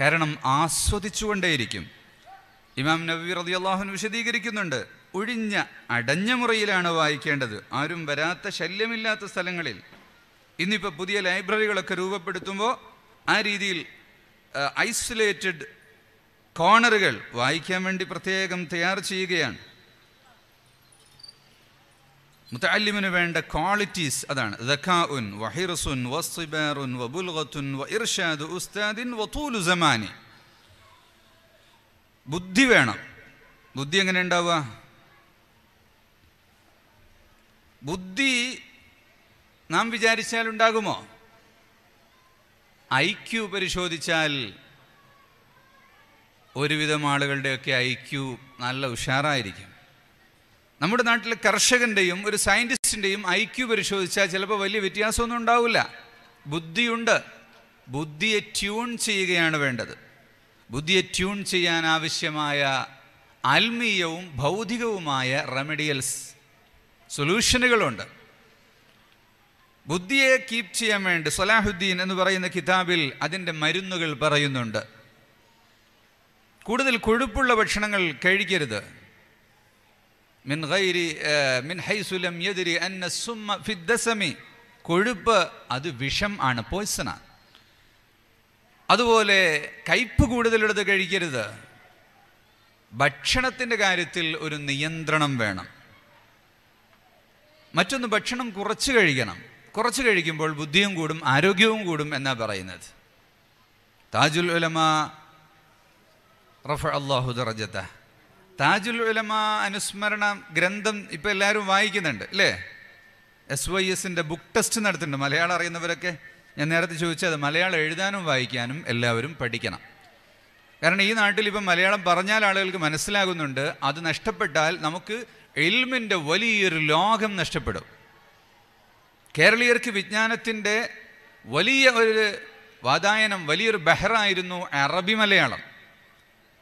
കാരണം ആസ്വദിച്ചുകൊണ്ടേയിരിക്കും ഇമാം നബി റതി അള്ളാഹുൻ വിശദീകരിക്കുന്നുണ്ട് ഒഴിഞ്ഞ അടഞ്ഞ മുറിയിലാണ് വായിക്കേണ്ടത് ആരും വരാത്ത ശല്യമില്ലാത്ത സ്ഥലങ്ങളിൽ ഇന്നിപ്പോൾ പുതിയ ലൈബ്രറികളൊക്കെ രൂപപ്പെടുത്തുമ്പോൾ ആ രീതിയിൽ ഐസൊലേറ്റഡ് കോണറുകൾ വായിക്കാൻ വേണ്ടി പ്രത്യേകം തയ്യാർ ചെയ്യുകയാണ് മുത്താലിമിന് വേണ്ട ക്വാളിറ്റീസ് അതാണ് ദഖാഉൻ വഹിർസുൻ വസ്ബാറുൻ വബുൽഗത്തുൻ വ ഉസ്താദിൻ വതൂലു സമാനി ബുദ്ധി വേണം ബുദ്ധി എങ്ങനെ ഉണ്ടാവുക ബുദ്ധി നാം വിചാരിച്ചാൽ ഉണ്ടാകുമോ ഐ ക്യു പരിശോധിച്ചാൽ ഒരുവിധം ആളുകളുടെയൊക്കെ ഐ ക്യു നല്ല ഉഷാറായിരിക്കും നമ്മുടെ നാട്ടിലെ കർഷകൻ്റെയും ഒരു സയൻറ്റിസ്റ്റിൻ്റെയും ഐ ക്യു പരിശോധിച്ചാൽ ചിലപ്പോൾ വലിയ വ്യത്യാസമൊന്നും ഉണ്ടാവില്ല ബുദ്ധിയുണ്ട് ബുദ്ധിയെ ട്യൂൺ ചെയ്യുകയാണ് വേണ്ടത് ബുദ്ധിയെ ട്യൂൺ ചെയ്യാൻ ആവശ്യമായ ആത്മീയവും ഭൗതികവുമായ റെമഡിയൽസ് സൊല്യൂഷനുകളുണ്ട് ബുദ്ധിയെ കീപ്പ് ചെയ്യാൻ വേണ്ടി സലാഹുദ്ദീൻ എന്ന് പറയുന്ന കിതാബിൽ അതിൻ്റെ മരുന്നുകൾ പറയുന്നുണ്ട് കൂടുതൽ കൊഴുപ്പുള്ള ഭക്ഷണങ്ങൾ കഴിക്കരുത് മിൻ ഗൈരി മിൻ ഹൈസുലം യതിരി അന്ന സുമ ഫിദ്ദസമി കൊഴുപ്പ് അത് വിഷം ആണ് പോയ്സണാണ് അതുപോലെ കയ്പ് കൂടുതലെടുത്ത് കഴിക്കരുത് ഭക്ഷണത്തിൻ്റെ കാര്യത്തിൽ ഒരു നിയന്ത്രണം വേണം മറ്റൊന്ന് ഭക്ഷണം കുറച്ച് കഴിക്കണം കുറച്ച് കഴിക്കുമ്പോൾ ബുദ്ധിയും കൂടും ആരോഗ്യവും കൂടും എന്നാ പറയുന്നത് താജുൽ ഉലമ റഫ അള്ളാഹു റജത്ത താജുൽ ഉലമ അനുസ്മരണ ഗ്രന്ഥം ഇപ്പം എല്ലാവരും വായിക്കുന്നുണ്ട് അല്ലേ എസ് വൈ എസിൻ്റെ ബുക്ക് ടെസ്റ്റ് നടത്തുന്നുണ്ട് മലയാളം അറിയുന്നവരൊക്കെ ഞാൻ നേരത്തെ ചോദിച്ചത് മലയാളം എഴുതാനും വായിക്കാനും എല്ലാവരും പഠിക്കണം കാരണം ഈ നാട്ടിൽ ഇപ്പം മലയാളം പറഞ്ഞാൽ ആളുകൾക്ക് മനസ്സിലാകുന്നുണ്ട് അത് നഷ്ടപ്പെട്ടാൽ നമുക്ക് എൽമിൻ്റെ വലിയൊരു ലോകം നഷ്ടപ്പെടും കേരളീയർക്ക് വിജ്ഞാനത്തിൻ്റെ വലിയ ഒരു വാതായനം വലിയൊരു ബഹറായിരുന്നു അറബി മലയാളം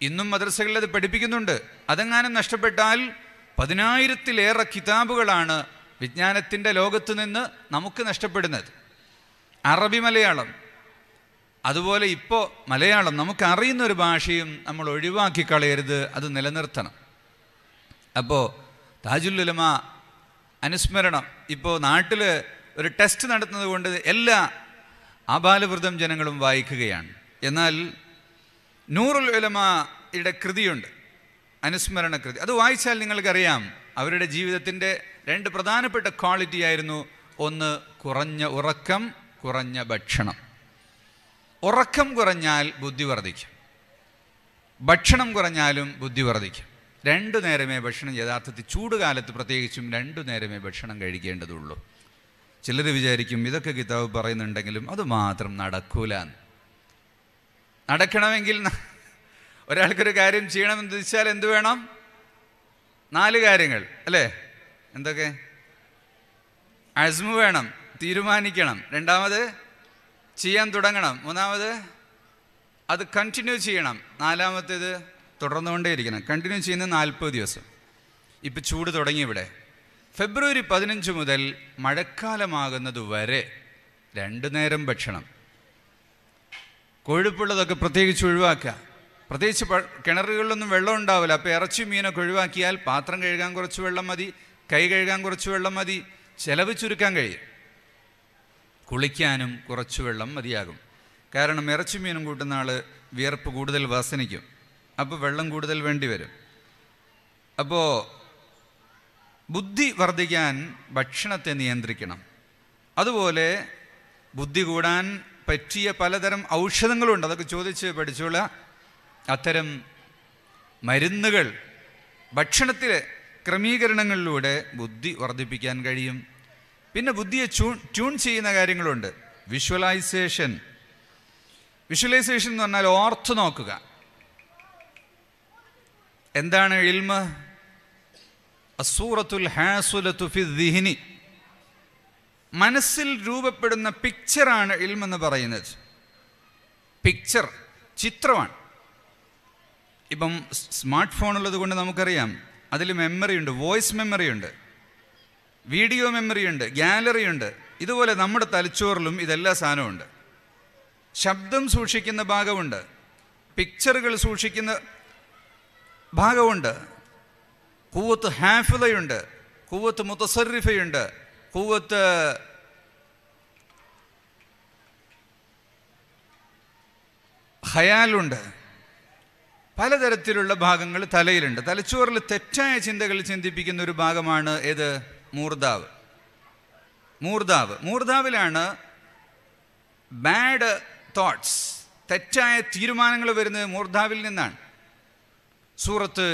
ഇന്നും മദ്രസകളിൽ അത് പഠിപ്പിക്കുന്നുണ്ട് അതെങ്ങാനും നഷ്ടപ്പെട്ടാൽ പതിനായിരത്തിലേറെ കിതാബുകളാണ് വിജ്ഞാനത്തിൻ്റെ ലോകത്തു നിന്ന് നമുക്ക് നഷ്ടപ്പെടുന്നത് അറബി മലയാളം അതുപോലെ ഇപ്പോൾ മലയാളം നമുക്ക് അറിയുന്ന ഒരു ഭാഷയും നമ്മൾ ഒഴിവാക്കി കളയരുത് അത് നിലനിർത്തണം അപ്പോൾ താജുല്ലുലമ അനുസ്മരണം ഇപ്പോൾ നാട്ടിൽ ഒരു ടെസ്റ്റ് നടത്തുന്നത് കൊണ്ട് എല്ലാ അബാലവൃതം ജനങ്ങളും വായിക്കുകയാണ് എന്നാൽ നൂറുൽ ഉലമയുടെ കൃതിയുണ്ട് അനുസ്മരണ കൃതി അത് വായിച്ചാൽ നിങ്ങൾക്കറിയാം അവരുടെ ജീവിതത്തിൻ്റെ രണ്ട് പ്രധാനപ്പെട്ട ക്വാളിറ്റി ആയിരുന്നു ഒന്ന് കുറഞ്ഞ ഉറക്കം കുറഞ്ഞ ഭക്ഷണം ഉറക്കം കുറഞ്ഞാൽ ബുദ്ധി വർദ്ധിക്കും ഭക്ഷണം കുറഞ്ഞാലും ബുദ്ധി വർദ്ധിക്കും രണ്ടു നേരമേ ഭക്ഷണം യഥാർത്ഥത്തിൽ ചൂടുകാലത്ത് പ്രത്യേകിച്ചും രണ്ടു നേരമേ ഭക്ഷണം കഴിക്കേണ്ടതുള്ളൂ ചിലർ വിചാരിക്കും ഇതൊക്കെ കിതാബ് പറയുന്നുണ്ടെങ്കിലും അത് മാത്രം നടക്കൂല നടക്കണമെങ്കിൽ ഒരാൾക്കൊരു കാര്യം ചെയ്യണമെന്ന് വെച്ചാൽ എന്ത് വേണം നാല് കാര്യങ്ങൾ അല്ലേ എന്തൊക്കെ അസ്മു വേണം തീരുമാനിക്കണം രണ്ടാമത് ചെയ്യാൻ തുടങ്ങണം മൂന്നാമത് അത് കണ്ടിന്യൂ ചെയ്യണം നാലാമത്തേത് തുടർന്നുകൊണ്ടേയിരിക്കണം കണ്ടിന്യൂ ചെയ്യുന്ന നാൽപ്പത് ദിവസം ഇപ്പോൾ ചൂട് തുടങ്ങി ഇവിടെ ഫെബ്രുവരി പതിനഞ്ച് മുതൽ മഴക്കാലമാകുന്നത് വരെ രണ്ടു നേരം ഭക്ഷണം കൊഴുപ്പുള്ളതൊക്കെ പ്രത്യേകിച്ച് ഒഴിവാക്കുക പ്രത്യേകിച്ച് കിണറുകളിലൊന്നും വെള്ളം ഉണ്ടാവില്ല അപ്പോൾ ഇറച്ചി മീനൊക്കെ ഒഴിവാക്കിയാൽ പാത്രം കഴുകാൻ കുറച്ച് വെള്ളം മതി കൈ കഴുകാൻ കുറച്ച് വെള്ളം മതി ചിലവ് ചുരുക്കാൻ കഴിയും കുളിക്കാനും കുറച്ച് വെള്ളം മതിയാകും കാരണം ഇറച്ചി മീനും കൂട്ടുന്ന ആൾ വിയർപ്പ് കൂടുതൽ വാസനിക്കും അപ്പോൾ വെള്ളം കൂടുതൽ വേണ്ടി വരും അപ്പോൾ ബുദ്ധി വർദ്ധിക്കാൻ ഭക്ഷണത്തെ നിയന്ത്രിക്കണം അതുപോലെ ബുദ്ധി കൂടാൻ പറ്റിയ പലതരം ഔഷധങ്ങളുണ്ട് അതൊക്കെ ചോദിച്ച് പഠിച്ചുള്ള അത്തരം മരുന്നുകൾ ഭക്ഷണത്തിലെ ക്രമീകരണങ്ങളിലൂടെ ബുദ്ധി വർദ്ധിപ്പിക്കാൻ കഴിയും പിന്നെ ബുദ്ധിയെ ട്യൂൺ ട്യൂൺ ചെയ്യുന്ന കാര്യങ്ങളുണ്ട് വിഷ്വലൈസേഷൻ വിഷ്വലൈസേഷൻ എന്ന് പറഞ്ഞാൽ ഓർത്ത് നോക്കുക എന്താണ് ഇൽമ അസൂറത്തുൽ ഹാസുലത്തു ഫി ദിഹിനി മനസ്സിൽ രൂപപ്പെടുന്ന പിക്ചറാണ് ഇൽമെന്ന് പറയുന്നത് പിക്ചർ ചിത്രമാണ് ഇപ്പം സ്മാർട്ട് ഫോൺ ഉള്ളത് കൊണ്ട് നമുക്കറിയാം അതിൽ മെമ്മറി ഉണ്ട് വോയിസ് മെമ്മറി ഉണ്ട് വീഡിയോ മെമ്മറി ഉണ്ട് ഗാലറി ഉണ്ട് ഇതുപോലെ നമ്മുടെ തലച്ചോറിലും ഇതെല്ലാ സാധനമുണ്ട് ശബ്ദം സൂക്ഷിക്കുന്ന ഭാഗമുണ്ട് പിക്ചറുകൾ സൂക്ഷിക്കുന്ന ഭാഗമുണ്ട് കൂവത്ത് ഹാഫിലയുണ്ട് കൂവത്ത് മുത്തസറിഫയുണ്ട് കൂവത്ത് ഹയാലുണ്ട് പലതരത്തിലുള്ള ഭാഗങ്ങൾ തലയിലുണ്ട് തലച്ചോറിൽ തെറ്റായ ചിന്തകൾ ചിന്തിപ്പിക്കുന്ന ഒരു ഭാഗമാണ് ഏത് മൂർദാവ് മൂർദാവ് മൂർദാവിലാണ് ബാഡ് തോട്ട്സ് തെറ്റായ തീരുമാനങ്ങൾ വരുന്നത് മൂർദാവിൽ നിന്നാണ് സൂറത്ത്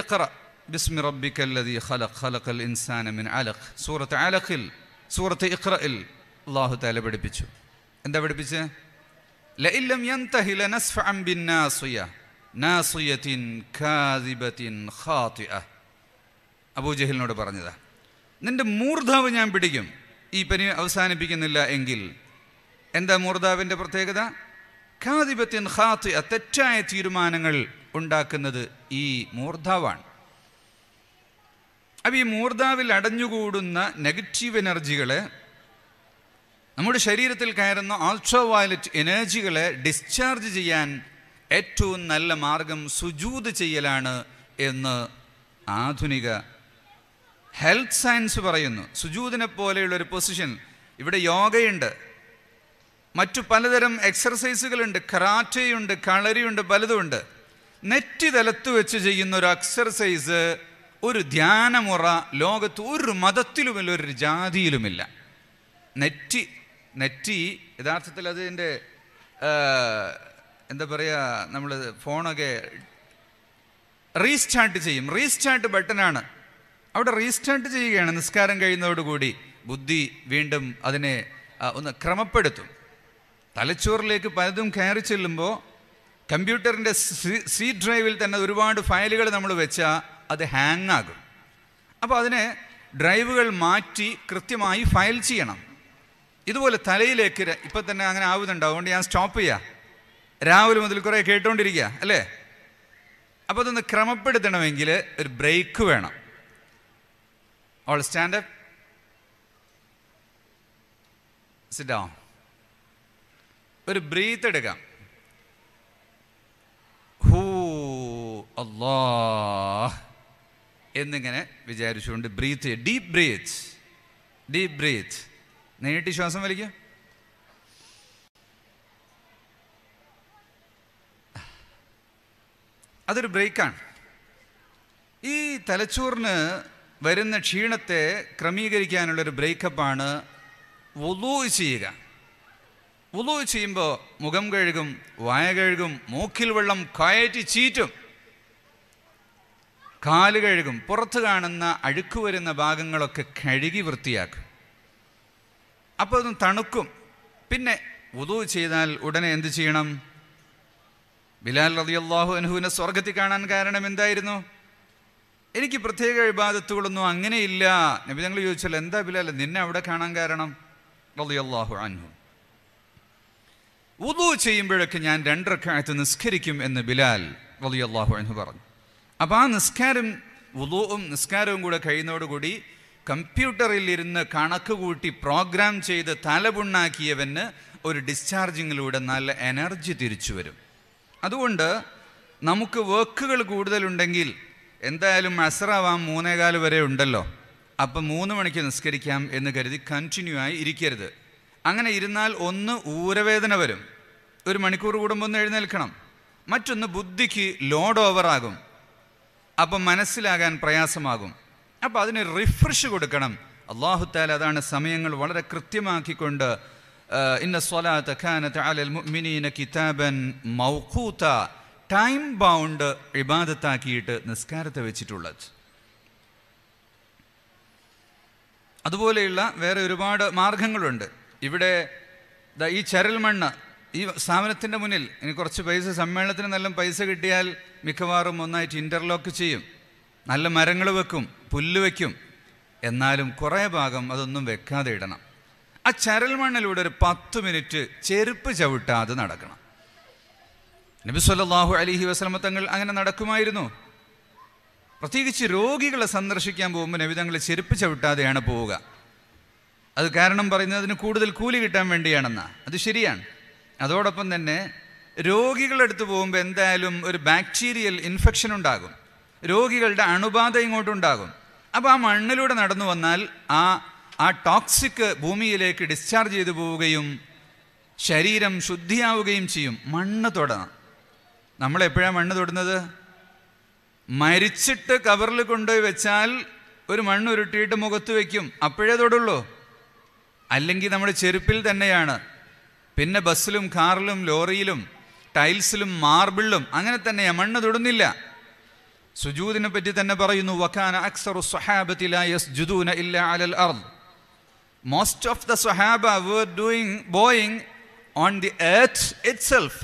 ഇഖ്റ ബിസ്മി റബ്ബിക്കല്ലദീ ഖലഖ് ഖലഖൽ ഇൻസാന മിൻ അലഖ് സൂറത്ത് അലഖിൽ സൂറത്ത് ഇഖ്റയിൽ അള്ളാഹു തആല പഠിപ്പിച്ചു എന്താ പഠിപ്പിച്ചത് ലഇല്ലം യന്തഹില ലനസ്ഫഅൻ ബിന്നാസിയ നാസിയത്തിൻ ഖാദിബത്തിൻ ഖാത്തിഅ അബൂജഹലിനോട് പറഞ്ഞതാ നിന്റെ മൂർധാവ് ഞാൻ പിടിക്കും ഈ പനി അവസാനിപ്പിക്കുന്നില്ല എങ്കിൽ എന്താ മൂർധാവിൻ്റെ പ്രത്യേകത ഖാദിബത്തിൻ ഖാത്തിഅ തെറ്റായ തീരുമാനങ്ങൾ ഉണ്ടാക്കുന്നത് ഈ മൂർധാവാണ് അപ്പം ഈ മൂർധാവിൽ അടഞ്ഞുകൂടുന്ന നെഗറ്റീവ് എനർജികളെ നമ്മുടെ ശരീരത്തിൽ കയറുന്ന അൾട്രാ വയലറ്റ് എനർജികളെ ഡിസ്ചാർജ് ചെയ്യാൻ ഏറ്റവും നല്ല മാർഗം സുജൂത് ചെയ്യലാണ് എന്ന് ആധുനിക ഹെൽത്ത് സയൻസ് പറയുന്നു സുജൂതിനെ ഒരു പൊസിഷൻ ഇവിടെ യോഗയുണ്ട് മറ്റു പലതരം എക്സർസൈസുകളുണ്ട് കറാറ്റയുണ്ട് കളരിയുണ്ട് പലതുമുണ്ട് നെറ്റി തലത്ത് വെച്ച് ചെയ്യുന്ന ഒരു എക്സർസൈസ് ഒരു ധ്യാനമുറ ലോകത്ത് ഒരു മതത്തിലുമില്ല ഒരു ജാതിയിലുമില്ല നെറ്റി നെറ്റി യഥാർത്ഥത്തിൽ അതിൻ്റെ എന്താ പറയുക നമ്മൾ ഫോണൊക്കെ റീസ്റ്റാർട്ട് ചെയ്യും റീസ്റ്റാർട്ട് ബട്ടനാണ് അവിടെ റീസ്റ്റാർട്ട് ചെയ്യുകയാണ് നിസ്കാരം കഴിയുന്നതോടുകൂടി ബുദ്ധി വീണ്ടും അതിനെ ഒന്ന് ക്രമപ്പെടുത്തും തലച്ചോറിലേക്ക് പലതും കയറി ചെല്ലുമ്പോൾ കമ്പ്യൂട്ടറിൻ്റെ സി ഡ്രൈവിൽ തന്നെ ഒരുപാട് ഫയലുകൾ നമ്മൾ വെച്ചാൽ അത് ഹാങ് ആകും അപ്പോൾ അതിനെ ഡ്രൈവുകൾ മാറ്റി കൃത്യമായി ഫയൽ ചെയ്യണം ഇതുപോലെ തലയിലേക്ക് ഇപ്പം തന്നെ അങ്ങനെ ആവുന്നുണ്ടാവും അതുകൊണ്ട് ഞാൻ സ്റ്റോപ്പ് ചെയ്യാം രാവിലെ മുതൽ കുറേ കേട്ടുകൊണ്ടിരിക്കുക അല്ലേ അപ്പോൾ അതൊന്ന് ക്രമപ്പെടുത്തണമെങ്കിൽ ഒരു ബ്രേക്ക് വേണം ഓൾ സ്റ്റാൻഡ് സിറ്റ് ഡൗൺ ഒരു ബ്രീത്ത് എടുക്കാം ഹൂ അല്ലാ എന്നിങ്ങനെ വിചാരിച്ചുകൊണ്ട് breath deep breath deep breath നേരിട്ട് ശ്വാസം വലിക്കുക അതൊരു ബ്രേക്കാണ് ഈ തലച്ചോറിന് വരുന്ന ക്ഷീണത്തെ ക്രമീകരിക്കാനുള്ളൊരു ബ്രേക്കപ്പാണ് വുളൂ ചെയ്യുക വുളൂ ചെയ്യുമ്പോൾ മുഖം കഴുകും വായ കഴുകും മൂക്കിൽ വെള്ളം കയറ്റി ചീറ്റും കാല് കഴുകും പുറത്ത് കാണുന്ന അഴുക്ക് വരുന്ന ഭാഗങ്ങളൊക്കെ കഴുകി വൃത്തിയാക്കും അപ്പോൾ അതും തണുക്കും പിന്നെ വുളൂ ചെയ്താൽ ഉടനെ എന്ത് ചെയ്യണം ബിലാൽ റതിയല്ലാഹു അനുഹുവിനെ സ്വർഗത്തിൽ കാണാൻ കാരണം എന്തായിരുന്നു എനിക്ക് പ്രത്യേക വിവാദത്തുകളൊന്നും അങ്ങനെയില്ല നബി ഞങ്ങൾ ചോദിച്ചാൽ എന്താ ബിലാൽ നിന്നെ അവിടെ കാണാൻ കാരണം റതിയല്ലാഹു അനുഹു ഉദു ചെയ്യുമ്പോഴൊക്കെ ഞാൻ രണ്ടരക്കാലത്ത് നിസ്കരിക്കും എന്ന് ബിലാൽ റതിയല്ലാഹു അനുഹു പറഞ്ഞു അപ്പോൾ ആ നിസ്കാരം ഉദുവും നിസ്കാരവും കൂടെ കഴിയുന്നതോടുകൂടി കമ്പ്യൂട്ടറിൽ ഇരുന്ന് കണക്ക് കൂട്ടി പ്രോഗ്രാം ചെയ്ത് തലപുണ്ണാക്കിയവന് ഒരു ഡിസ്ചാർജിങ്ങിലൂടെ നല്ല എനർജി തിരിച്ചു വരും അതുകൊണ്ട് നമുക്ക് വർക്കുകൾ കൂടുതലുണ്ടെങ്കിൽ എന്തായാലും അസറാവാം മൂന്നേകാൽ വരെ ഉണ്ടല്ലോ അപ്പം മൂന്ന് മണിക്ക് നിസ്കരിക്കാം എന്ന് കരുതി കണ്ടിന്യൂ ആയി ഇരിക്കരുത് അങ്ങനെ ഇരുന്നാൽ ഒന്ന് ഊരവേദന വരും ഒരു മണിക്കൂർ കൂടുമ്പോൾ ഒന്ന് എഴുന്നേൽക്കണം മറ്റൊന്ന് ബുദ്ധിക്ക് ലോഡ് ഓവറാകും അപ്പം മനസ്സിലാകാൻ പ്രയാസമാകും അപ്പം അതിന് റിഫ്രഷ് കൊടുക്കണം അള്ളാഹുത്താൽ അതാണ് സമയങ്ങൾ വളരെ കൃത്യമാക്കിക്കൊണ്ട് ഇന്ന സ്വലാത്ത മുഅ്മിനീന കിതാബൻ മൗഖൂത്ത ടൈം ബൗണ്ട് ഇബാദത്താക്കിയിട്ട് നിസ്കാരത്തെ വെച്ചിട്ടുള്ളത് അതുപോലെയുള്ള വേറെ ഒരുപാട് മാർഗങ്ങളുണ്ട് ഇവിടെ ഈ ചരൽ മണ്ണ് ഈ സ്ഥാപനത്തിൻ്റെ മുന്നിൽ ഇനി കുറച്ച് പൈസ സമ്മേളനത്തിന് നല്ല പൈസ കിട്ടിയാൽ മിക്കവാറും ഒന്നായിട്ട് ഇൻ്റർലോക്ക് ചെയ്യും നല്ല മരങ്ങൾ വെക്കും പുല്ല് വയ്ക്കും എന്നാലും കുറേ ഭാഗം അതൊന്നും വെക്കാതെ ഇടണം ആ ചരൽ മണ്ണിലൂടെ ഒരു പത്ത് മിനിറ്റ് ചെരുപ്പ് ചവിട്ടാതെ നടക്കണം നബി സല്ലാഹു അലിഹി വസ്ലമ തങ്ങൾ അങ്ങനെ നടക്കുമായിരുന്നു പ്രത്യേകിച്ച് രോഗികളെ സന്ദർശിക്കാൻ പോകുമ്പോൾ നബി തങ്ങൾ ചെരുപ്പ് ചവിട്ടാതെയാണ് പോവുക അത് കാരണം പറയുന്നത് കൂടുതൽ കൂലി കിട്ടാൻ വേണ്ടിയാണെന്നാ അത് ശരിയാണ് അതോടൊപ്പം തന്നെ രോഗികളെടുത്ത് പോകുമ്പോൾ എന്തായാലും ഒരു ബാക്ടീരിയൽ ഇൻഫെക്ഷൻ ഉണ്ടാകും രോഗികളുടെ അണുബാധ ഇങ്ങോട്ടുണ്ടാകും അപ്പോൾ ആ മണ്ണിലൂടെ നടന്നു വന്നാൽ ആ ആ ടോക്സിക് ഭൂമിയിലേക്ക് ഡിസ്ചാർജ് ചെയ്തു പോവുകയും ശരീരം ശുദ്ധിയാവുകയും ചെയ്യും മണ്ണ് തൊടണം നമ്മൾ എപ്പോഴാണ് മണ്ണ് തൊടുന്നത് മരിച്ചിട്ട് കവറിൽ കൊണ്ടുപോയി വെച്ചാൽ ഒരു മണ്ണ് ഉരുട്ടിയിട്ട് മുഖത്ത് വയ്ക്കും അപ്പോഴേ തൊടുള്ളൂ അല്ലെങ്കിൽ നമ്മുടെ ചെരുപ്പിൽ തന്നെയാണ് പിന്നെ ബസ്സിലും കാറിലും ലോറിയിലും ടൈൽസിലും മാർബിളിലും അങ്ങനെ തന്നെയാണ് മണ്ണ് തൊടുന്നില്ല സുജൂദിനെ പറ്റി തന്നെ പറയുന്നു വഖാന അക്സറു സുഹാബത്തിലായ ജുദൂന ഇല്ല അലൽ അർദ് most of the the Sahaba doing bowing on the earth itself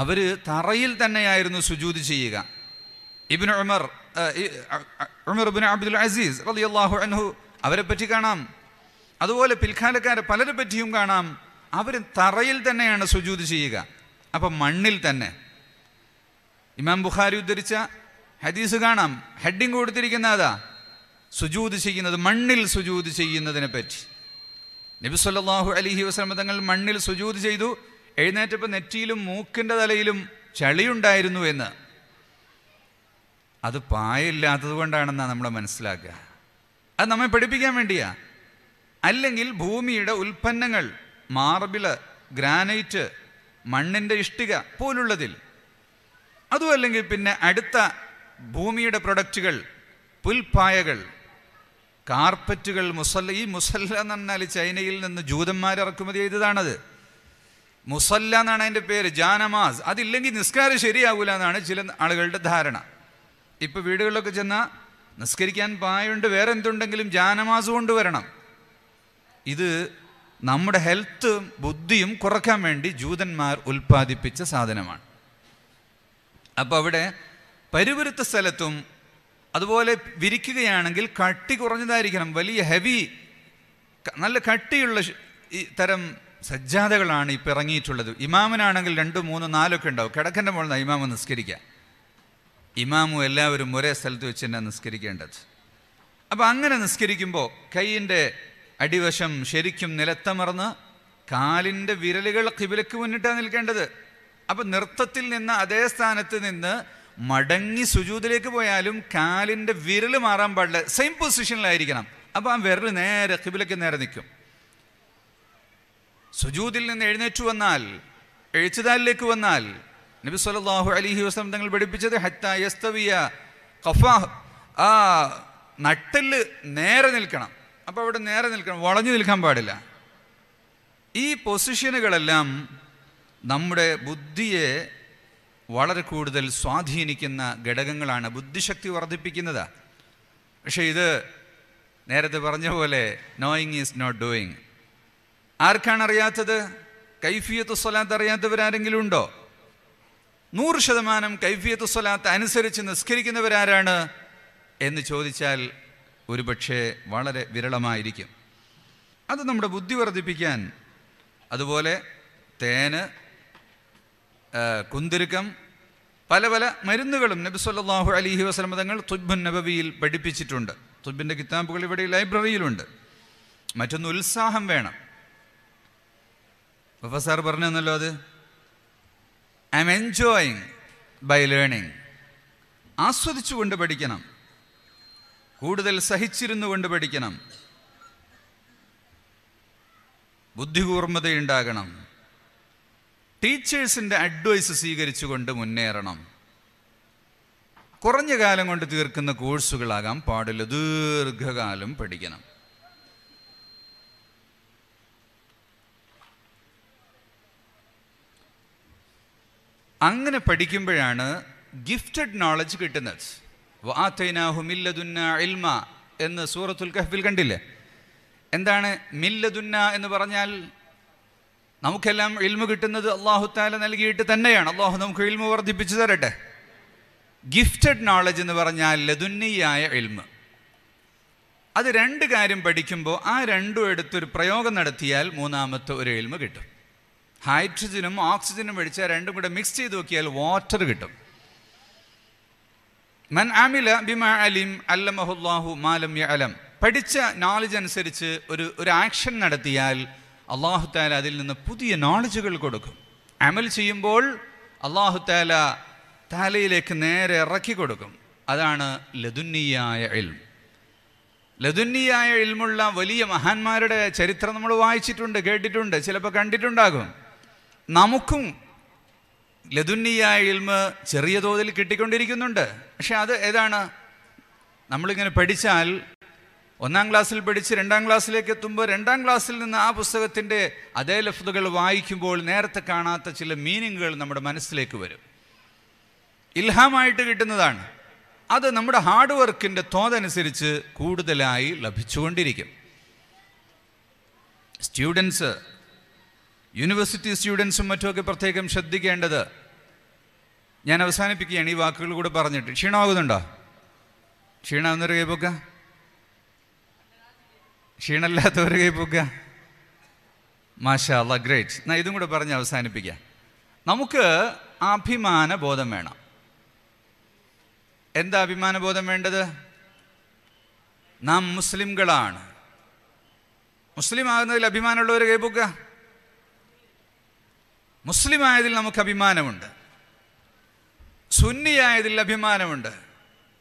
അവർ തറയിൽ തന്നെയായിരുന്നു സുജൂത് ചെയ്യുക ഇബിൻ ഉമർ ഉമർ ഇബിൻ അബ്ദുൽ അസീസ് അലി അള്ളാഹു അൻഹു അവരെ പറ്റി കാണാം അതുപോലെ പിൽക്കാലക്കാരെ പലരെ പറ്റിയും കാണാം അവർ തറയിൽ തന്നെയാണ് സുജൂത് ചെയ്യുക അപ്പം മണ്ണിൽ തന്നെ ഇമാം ബുഖാരി ഉദ്ധരിച്ച ഹദീസ് കാണാം ഹെഡിങ് കൊടുത്തിരിക്കുന്ന അതാ സുജൂത് ചെയ്യുന്നത് മണ്ണിൽ സുജൂത് ചെയ്യുന്നതിനെ പറ്റി നബി സല്ലാഹു അലിഹി വസ്ലമ തങ്ങൾ മണ്ണിൽ സുജൂത് ചെയ്തു എഴുന്നേറ്റപ്പോൾ നെറ്റിയിലും മൂക്കിൻ്റെ തലയിലും ചളിയുണ്ടായിരുന്നു എന്ന് അത് പായില്ലാത്തത് കൊണ്ടാണെന്നാണ് നമ്മൾ മനസ്സിലാക്കുക അത് നമ്മെ പഠിപ്പിക്കാൻ വേണ്ടിയാ അല്ലെങ്കിൽ ഭൂമിയുടെ ഉൽപ്പന്നങ്ങൾ മാർബിള് ഗ്രാനൈറ്റ് മണ്ണിൻ്റെ ഇഷ്ടിക പോലുള്ളതിൽ അതുമല്ലെങ്കിൽ പിന്നെ അടുത്ത ഭൂമിയുടെ പ്രൊഡക്റ്റുകൾ പുൽപ്പായകൾ കാർപ്പറ്റുകൾ മുസല്ല ഈ മുസല്ല എന്ന് പറഞ്ഞാൽ ചൈനയിൽ നിന്ന് ജൂതന്മാർ ഇറക്കുമതി ചെയ്തതാണത് മുസല്ല എന്നാണ് അതിൻ്റെ പേര് ജാനമാസ് അതില്ലെങ്കിൽ നിസ്കാരം ശരിയാകൂല എന്നാണ് ചില ആളുകളുടെ ധാരണ ഇപ്പോൾ വീടുകളിലൊക്കെ ചെന്നാൽ നിസ്കരിക്കാൻ പായുണ്ട് വേറെ എന്തുണ്ടെങ്കിലും ജാനമാസ് കൊണ്ടുവരണം ഇത് നമ്മുടെ ഹെൽത്തും ബുദ്ധിയും കുറക്കാൻ വേണ്ടി ജൂതന്മാർ ഉൽപ്പാദിപ്പിച്ച സാധനമാണ് അപ്പോൾ അവിടെ പരുവരുത്ത സ്ഥലത്തും അതുപോലെ വിരിക്കുകയാണെങ്കിൽ കട്ടി കുറഞ്ഞതായിരിക്കണം വലിയ ഹെവി നല്ല കട്ടിയുള്ള തരം സജ്ജാതകളാണ് ഇപ്പം ഇറങ്ങിയിട്ടുള്ളത് ഇമാമിനാണെങ്കിൽ രണ്ട് മൂന്ന് നാലൊക്കെ ഉണ്ടാവും കിടക്കൻ്റെ മുകളിൽ ഇമാമ നിസ്കരിക്കാം ഇമാമും എല്ലാവരും ഒരേ സ്ഥലത്ത് വെച്ച് തന്നെ നിസ്കരിക്കേണ്ടത് അപ്പോൾ അങ്ങനെ നിസ്കരിക്കുമ്പോൾ കൈയിൻ്റെ അടിവശം ശരിക്കും നിലത്തമർന്ന് കാലിൻ്റെ വിരലുകൾ കിബിലക്ക് മുന്നിട്ടാണ് നിൽക്കേണ്ടത് അപ്പം നൃത്തത്തിൽ നിന്ന് അതേ സ്ഥാനത്ത് നിന്ന് മടങ്ങി സുജൂതിലേക്ക് പോയാലും കാലിൻ്റെ വിരൽ മാറാൻ പാടില്ല സെയിം പൊസിഷനിലായിരിക്കണം അപ്പോൾ ആ വിരൽ നേരെ കിബിലയ്ക്ക് നേരെ നിൽക്കും സുജൂതിൽ നിന്ന് എഴുന്നേറ്റു വന്നാൽ എഴുച്ചുതാലിലേക്ക് വന്നാൽ നബി സല്ലാഹു അലിഹി വസ്ലം തങ്ങൾ പഠിപ്പിച്ചത് ഹത്ത യസ്തവിയ കഫാഹ് ആ നട്ടല് നേരെ നിൽക്കണം അപ്പോൾ അവിടെ നേരെ നിൽക്കണം വളഞ്ഞു നിൽക്കാൻ പാടില്ല ഈ പൊസിഷനുകളെല്ലാം നമ്മുടെ ബുദ്ധിയെ വളരെ കൂടുതൽ സ്വാധീനിക്കുന്ന ഘടകങ്ങളാണ് ബുദ്ധിശക്തി വർദ്ധിപ്പിക്കുന്നത് പക്ഷേ ഇത് നേരത്തെ പറഞ്ഞ പോലെ നോയിങ് ഈസ് നോട്ട് ഡൂയിങ് ആർക്കാണ് അറിയാത്തത് കൈഫിയത്ത് സ്വലാത്ത് അറിയാത്തവരാരെങ്കിലും ഉണ്ടോ നൂറ് ശതമാനം കൈഫിയത്ത് സ്വലാത്ത് അനുസരിച്ച് നിസ്കരിക്കുന്നവരാരാണ് എന്ന് ചോദിച്ചാൽ ഒരുപക്ഷെ വളരെ വിരളമായിരിക്കും അത് നമ്മുടെ ബുദ്ധി വർദ്ധിപ്പിക്കാൻ അതുപോലെ തേന് കുന്തിരുക്കം പല പല മരുന്നുകളും നബി സല്ലാഹു അലിഹി വസ്ലമ തങ്ങൾ തുബ്ബുൻ നബവിയിൽ പഠിപ്പിച്ചിട്ടുണ്ട് തുബ്ബിൻ്റെ കിതാബുകൾ ഇവിടെ ലൈബ്രറിയിലുണ്ട് മറ്റൊന്ന് ഉത്സാഹം വേണം പ്രൊഫസർ പറഞ്ഞു തന്നല്ലോ അത് I am enjoying by learning ആസ്വദിച്ചുകൊണ്ട് പഠിക്കണം കൂടുതൽ സഹിച്ചിരുന്നു കൊണ്ട് പഠിക്കണം ബുദ്ധികൂർമ്മതയുണ്ടാകണം ടീച്ചേഴ്സിൻ്റെ അഡ്വൈസ് സ്വീകരിച്ചുകൊണ്ട് മുന്നേറണം കുറഞ്ഞ കാലം കൊണ്ട് തീർക്കുന്ന കോഴ്സുകളാകാം പാടില്ല ദീർഘകാലം പഠിക്കണം അങ്ങനെ പഠിക്കുമ്പോഴാണ് ഗിഫ്റ്റഡ് നോളജ് കിട്ടുന്നത് ഇൽമ എന്ന് സൂറത്തുൽ കഹ്ഫിൽ കണ്ടില്ലേ എന്താണ് മില്ലദുന്ന എന്ന് പറഞ്ഞാൽ നമുക്കെല്ലാം ഇൽമു കിട്ടുന്നത് താല നൽകിയിട്ട് തന്നെയാണ് അള്ളാഹു നമുക്ക് ഇൽമു വർദ്ധിപ്പിച്ചു തരട്ടെ ഗിഫ്റ്റഡ് നോളജ് എന്ന് പറഞ്ഞാൽ ലതുന്നിയായ ഇൽമ് അത് രണ്ട് കാര്യം പഠിക്കുമ്പോൾ ആ രണ്ടും എടുത്തൊരു പ്രയോഗം നടത്തിയാൽ മൂന്നാമത്തെ ഒരു എൽമ കിട്ടും ഹൈഡ്രജനും ഓക്സിജനും മേടിച്ചാൽ രണ്ടും കൂടെ മിക്സ് ചെയ്ത് നോക്കിയാൽ വാട്ടർ കിട്ടും മൻ അമില ബിമ അലിം അല്ലാഹു മാലം യ അലം പഠിച്ച നോളജ് അനുസരിച്ച് ഒരു ഒരു ആക്ഷൻ നടത്തിയാൽ അള്ളാഹുത്താല അതിൽ നിന്ന് പുതിയ നോളജുകൾ കൊടുക്കും അമൽ ചെയ്യുമ്പോൾ അള്ളാഹുത്താല താലയിലേക്ക് നേരെ ഇറക്കി കൊടുക്കും അതാണ് ലതുന്നിയായ എൽം ലതുന്നിയായ എൽമുള്ള വലിയ മഹാന്മാരുടെ ചരിത്രം നമ്മൾ വായിച്ചിട്ടുണ്ട് കേട്ടിട്ടുണ്ട് ചിലപ്പോൾ കണ്ടിട്ടുണ്ടാകും നമുക്കും ലതുന്നിയായ ഇൽമ് ചെറിയ തോതിൽ കിട്ടിക്കൊണ്ടിരിക്കുന്നുണ്ട് പക്ഷെ അത് ഏതാണ് നമ്മളിങ്ങനെ പഠിച്ചാൽ ഒന്നാം ക്ലാസ്സിൽ പഠിച്ച് രണ്ടാം ക്ലാസ്സിലേക്ക് എത്തുമ്പോൾ രണ്ടാം ക്ലാസ്സിൽ നിന്ന് ആ പുസ്തകത്തിൻ്റെ അതേ ലഫ്തുകൾ വായിക്കുമ്പോൾ നേരത്തെ കാണാത്ത ചില മീനിങ്ങുകൾ നമ്മുടെ മനസ്സിലേക്ക് വരും ഇൽഹാമായിട്ട് കിട്ടുന്നതാണ് അത് നമ്മുടെ ഹാർഡ് വർക്കിൻ്റെ തോതനുസരിച്ച് കൂടുതലായി ലഭിച്ചുകൊണ്ടിരിക്കും സ്റ്റുഡൻസ് യൂണിവേഴ്സിറ്റി സ്റ്റുഡൻസും മറ്റുമൊക്കെ പ്രത്യേകം ശ്രദ്ധിക്കേണ്ടത് ഞാൻ അവസാനിപ്പിക്കുകയാണ് ഈ വാക്കുകൾ കൂടെ പറഞ്ഞിട്ട് ക്ഷീണമാകുന്നുണ്ടോ ക്ഷീണമെന്നൊരു കൈപ്പൊക്കെ ക്ഷീണമില്ലാത്തവർ കൈ പൊക്കുക മാഷാ അല്ല ഗ്രേറ്റ് എന്നാൽ ഇതും കൂടെ പറഞ്ഞ് അവസാനിപ്പിക്കാം നമുക്ക് അഭിമാന ബോധം വേണം എന്താ അഭിമാനബോധം വേണ്ടത് നാം മുസ്ലിംകളാണ് മുസ്ലിം ആകുന്നതിൽ അഭിമാനമുള്ളവർ പോക്ക മുസ്ലിം ആയതിൽ നമുക്ക് അഭിമാനമുണ്ട് സുന്നിയായതിൽ അഭിമാനമുണ്ട്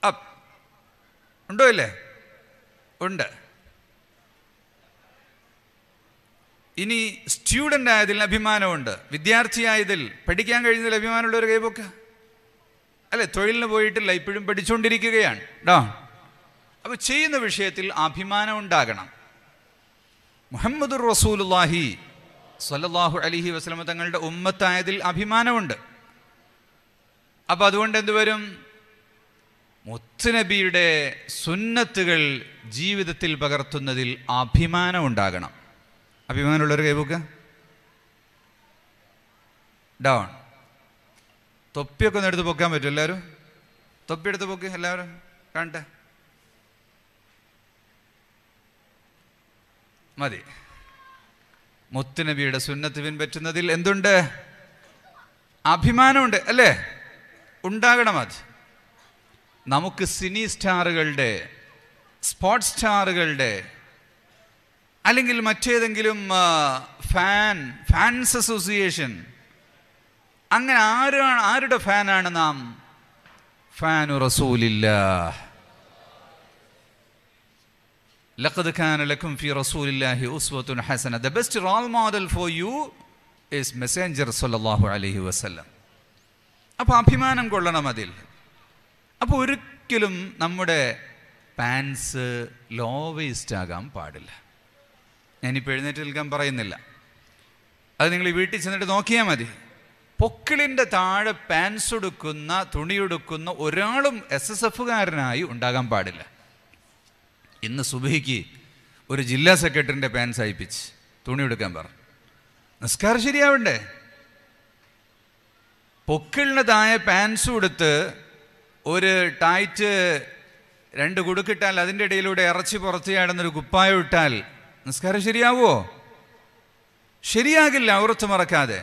അപ്പ് ഉണ്ടോ ഇല്ലേ ഉണ്ട് ഇനി സ്റ്റുഡൻ്റ് ആയതിൽ അഭിമാനമുണ്ട് വിദ്യാർത്ഥിയായതിൽ പഠിക്കാൻ കഴിഞ്ഞതിൽ അഭിമാനമുള്ള ഒരു അല്ലെ അല്ലേ തൊഴിലിന് പോയിട്ടില്ല ഇപ്പോഴും പഠിച്ചുകൊണ്ടിരിക്കുകയാണ് ഡോ അപ്പോൾ ചെയ്യുന്ന വിഷയത്തിൽ അഭിമാനം ഉണ്ടാകണം മുഹമ്മദ് റസൂലുല്ലാഹി സല്ലാഹു അലിഹി വസ്ലമ തങ്ങളുടെ ഉമ്മത്തായതിൽ അഭിമാനമുണ്ട് അപ്പോൾ അതുകൊണ്ട് എന്തുവരും മുത്തുനബിയുടെ സുന്നത്തുകൾ ജീവിതത്തിൽ പകർത്തുന്നതിൽ അഭിമാനം ഉണ്ടാകണം കൈ കൈവക്കുക ഡൗൺ തൊപ്പിയൊക്കെ ഒന്ന് എടുത്ത് പൊക്കാൻ പറ്റും എല്ലാവരും തൊപ്പി എടുത്ത് പൊക്ക് എല്ലാവരും കാണട്ടെ മതി മുത്തുനബിയുടെ സുന്നത്ത് പിൻപറ്റുന്നതിൽ എന്തുണ്ട് അഭിമാനമുണ്ട് അല്ലേ ഉണ്ടാകണം അത് നമുക്ക് സിനി സ്റ്റാറുകളുടെ സ്പോർട്സ് സ്റ്റാറുകളുടെ അല്ലെങ്കിൽ മറ്റേതെങ്കിലും ഫാൻ ഫാൻസ് അസോസിയേഷൻ അങ്ങനെ ആരാണ് ആരുടെ ഫാനാണ് നാം ഫാനു റസൂലില്ല ലഖദ് ഖാൻ ലക്കും ഫി റസൂലില്ലാഹി ഉസ്വത്തുൻ ഹസന the best role model for you is messenger സല്ലാഹു അലഹി വസല്ലം അപ്പോൾ അഭിമാനം കൊള്ളണം അതിൽ അപ്പോൾ ഒരിക്കലും നമ്മുടെ പാൻസ് ലോ വേസ്റ്റ് ആകാൻ പാടില്ല ഞാനിപ്പോൾ എഴുന്നേറ്റ് നിൽക്കാൻ പറയുന്നില്ല അത് നിങ്ങൾ ഈ വീട്ടിൽ ചെന്നിട്ട് നോക്കിയാൽ മതി പൊക്കിളിൻ്റെ താഴെ പാൻസ് എടുക്കുന്ന തുണിയെടുക്കുന്ന ഒരാളും എസ് എസ് എഫുകാരനായി ഉണ്ടാകാൻ പാടില്ല ഇന്ന് സുബഹിക്ക് ഒരു ജില്ലാ സെക്രട്ടറിൻ്റെ പാൻസ് അയപ്പിച്ച് തുണി എടുക്കാൻ പറ നിസ്കാരം ശരിയാവണ്ടേ പൊക്കിളിന് താഴെ പാൻസ് ഉടുത്ത് ഒരു ടൈറ്റ് രണ്ട് കുടുക്കിട്ടാൽ അതിൻ്റെ ഇടയിലൂടെ ഇറച്ചി പുറത്തു ചാടുന്നൊരു കുപ്പായം ഇട്ടാൽ നിസ്കാരം ശരിയാവുമോ ശരിയാകില്ല ഉറച്ചു മറക്കാതെ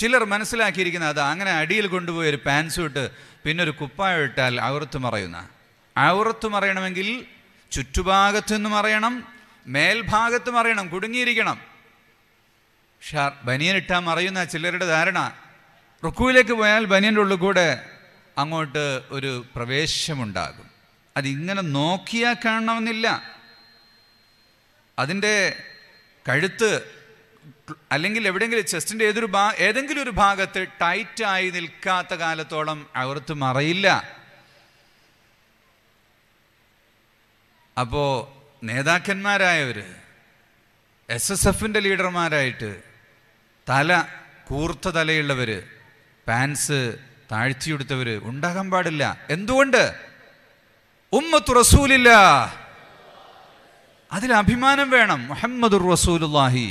ചിലർ മനസ്സിലാക്കിയിരിക്കുന്നത് അത് അങ്ങനെ അടിയിൽ കൊണ്ടുപോയി ഒരു പാൻസ് ഇട്ട് പിന്നെ ഒരു കുപ്പായം ഇട്ടാൽ അവർത്ത് മറയുന്ന അവർത്ത് മറയണമെങ്കിൽ ചുറ്റുഭാഗത്തു നിന്ന് മറയണം മേൽഭാഗത്ത് മറയണം കുടുങ്ങിയിരിക്കണം ബനിയൻ ബനിയനിട്ടാൽ മറയുന്ന ചിലരുടെ ധാരണ റുക്കുവിലേക്ക് പോയാൽ ബനിയൻ്റെ ഉള്ളിൽ കൂടെ അങ്ങോട്ട് ഒരു പ്രവേശമുണ്ടാകും അതിങ്ങനെ നോക്കിയാൽ കാണണമെന്നില്ല അതിൻ്റെ കഴുത്ത് അല്ലെങ്കിൽ എവിടെയെങ്കിലും ചെസ്റ്റിൻ്റെ ഏതൊരു ഭാ ഏതെങ്കിലും ഒരു ഭാഗത്ത് ടൈറ്റായി നിൽക്കാത്ത കാലത്തോളം അവർത്ത് മറയില്ല അപ്പോൾ നേതാക്കന്മാരായവർ എസ് എസ് എഫിൻ്റെ ലീഡർമാരായിട്ട് തല കൂർത്ത തലയുള്ളവർ പാൻസ് താഴ്ത്തിയെടുത്തവർ ഉണ്ടാകാൻ പാടില്ല എന്തുകൊണ്ട് ഉമ്മത്തു റസൂലില്ല അതിൽ അഭിമാനം വേണം മുഹമ്മദ് റസൂലുല്ലാഹി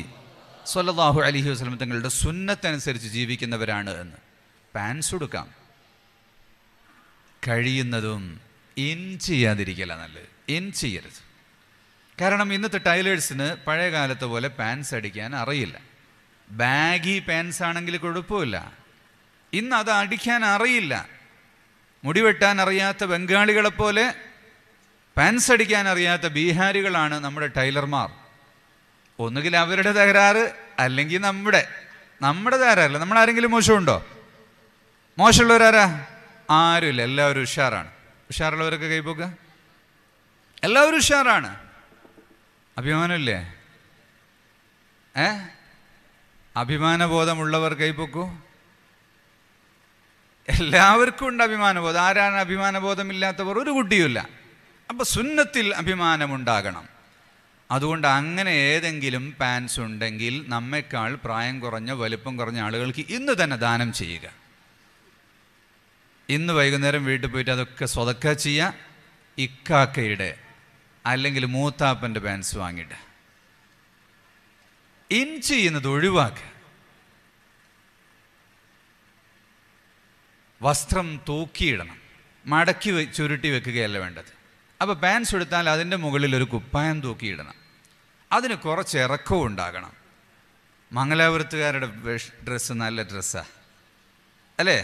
സല്ലാഹു അലഹി വസ്ലം തങ്ങളുടെ സുന്നത്തനുസരിച്ച് ജീവിക്കുന്നവരാണ് എന്ന് പാൻസ് കൊടുക്കാം കഴിയുന്നതും ഇൻ ചെയ്യാതിരിക്കല നല്ലത് ഇൻ ചെയ്യരുത് കാരണം ഇന്നത്തെ ടൈലേഴ്സിന് പഴയ കാലത്തെ പോലെ പാൻസ് അടിക്കാൻ അറിയില്ല ബാഗി പാൻസ് ആണെങ്കിൽ കുഴപ്പമില്ല ഇന്ന് അത് അടിക്കാൻ അറിയില്ല മുടിവെട്ടാൻ അറിയാത്ത ബംഗാളികളെപ്പോലെ പാൻസ് അടിക്കാൻ അറിയാത്ത ബീഹാരികളാണ് നമ്മുടെ ടൈലർമാർ ഒന്നുകിൽ അവരുടെ തകരാറ് അല്ലെങ്കിൽ നമ്മുടെ നമ്മുടെ തകരാറില്ല നമ്മൾ ആരെങ്കിലും മോശമുണ്ടോ മോശമുള്ളവരാരാ ആരുമില്ല എല്ലാവരും ഉഷാറാണ് ഉഷാറുള്ളവരൊക്കെ കൈപോക്കുക എല്ലാവരും ഉഷാറാണ് അഭിമാനമില്ലേ ഏ അഭിമാനബോധമുള്ളവർ കൈപ്പൊക്കൂ എല്ലാവർക്കും ഉണ്ട് അഭിമാനബോധം ആരാണ് അഭിമാനബോധമില്ലാത്തവർ ഒരു കുട്ടിയുമില്ല അപ്പോൾ സുന്നത്തിൽ അഭിമാനമുണ്ടാകണം അതുകൊണ്ട് അങ്ങനെ ഏതെങ്കിലും പാൻസ് ഉണ്ടെങ്കിൽ നമ്മേക്കാൾ പ്രായം കുറഞ്ഞ വലുപ്പം കുറഞ്ഞ ആളുകൾക്ക് ഇന്ന് തന്നെ ദാനം ചെയ്യുക ഇന്ന് വൈകുന്നേരം വീട്ടിൽ പോയിട്ട് അതൊക്കെ സ്വതക്ക ചെയ്യുക ഇക്കാക്കയുടെ അല്ലെങ്കിൽ മൂത്താപ്പൻ്റെ പാൻസ് വാങ്ങിയിട്ട് ഇൻ ചെയ്യുന്നത് ഒഴിവാക്കുക വസ്ത്രം തൂക്കിയിടണം മടക്കി ചുരുട്ടി വെക്കുകയല്ല വേണ്ടത് അപ്പോൾ പാൻസ് എടുത്താൽ അതിൻ്റെ മുകളിൽ ഒരു കുപ്പായം തൂക്കിയിടണം അതിന് കുറച്ച് ഇറക്കവും ഉണ്ടാകണം മംഗലാപുരത്തുകാരുടെ ഡ്രസ്സ് നല്ല ഡ്രസ്സാണ് അല്ലേ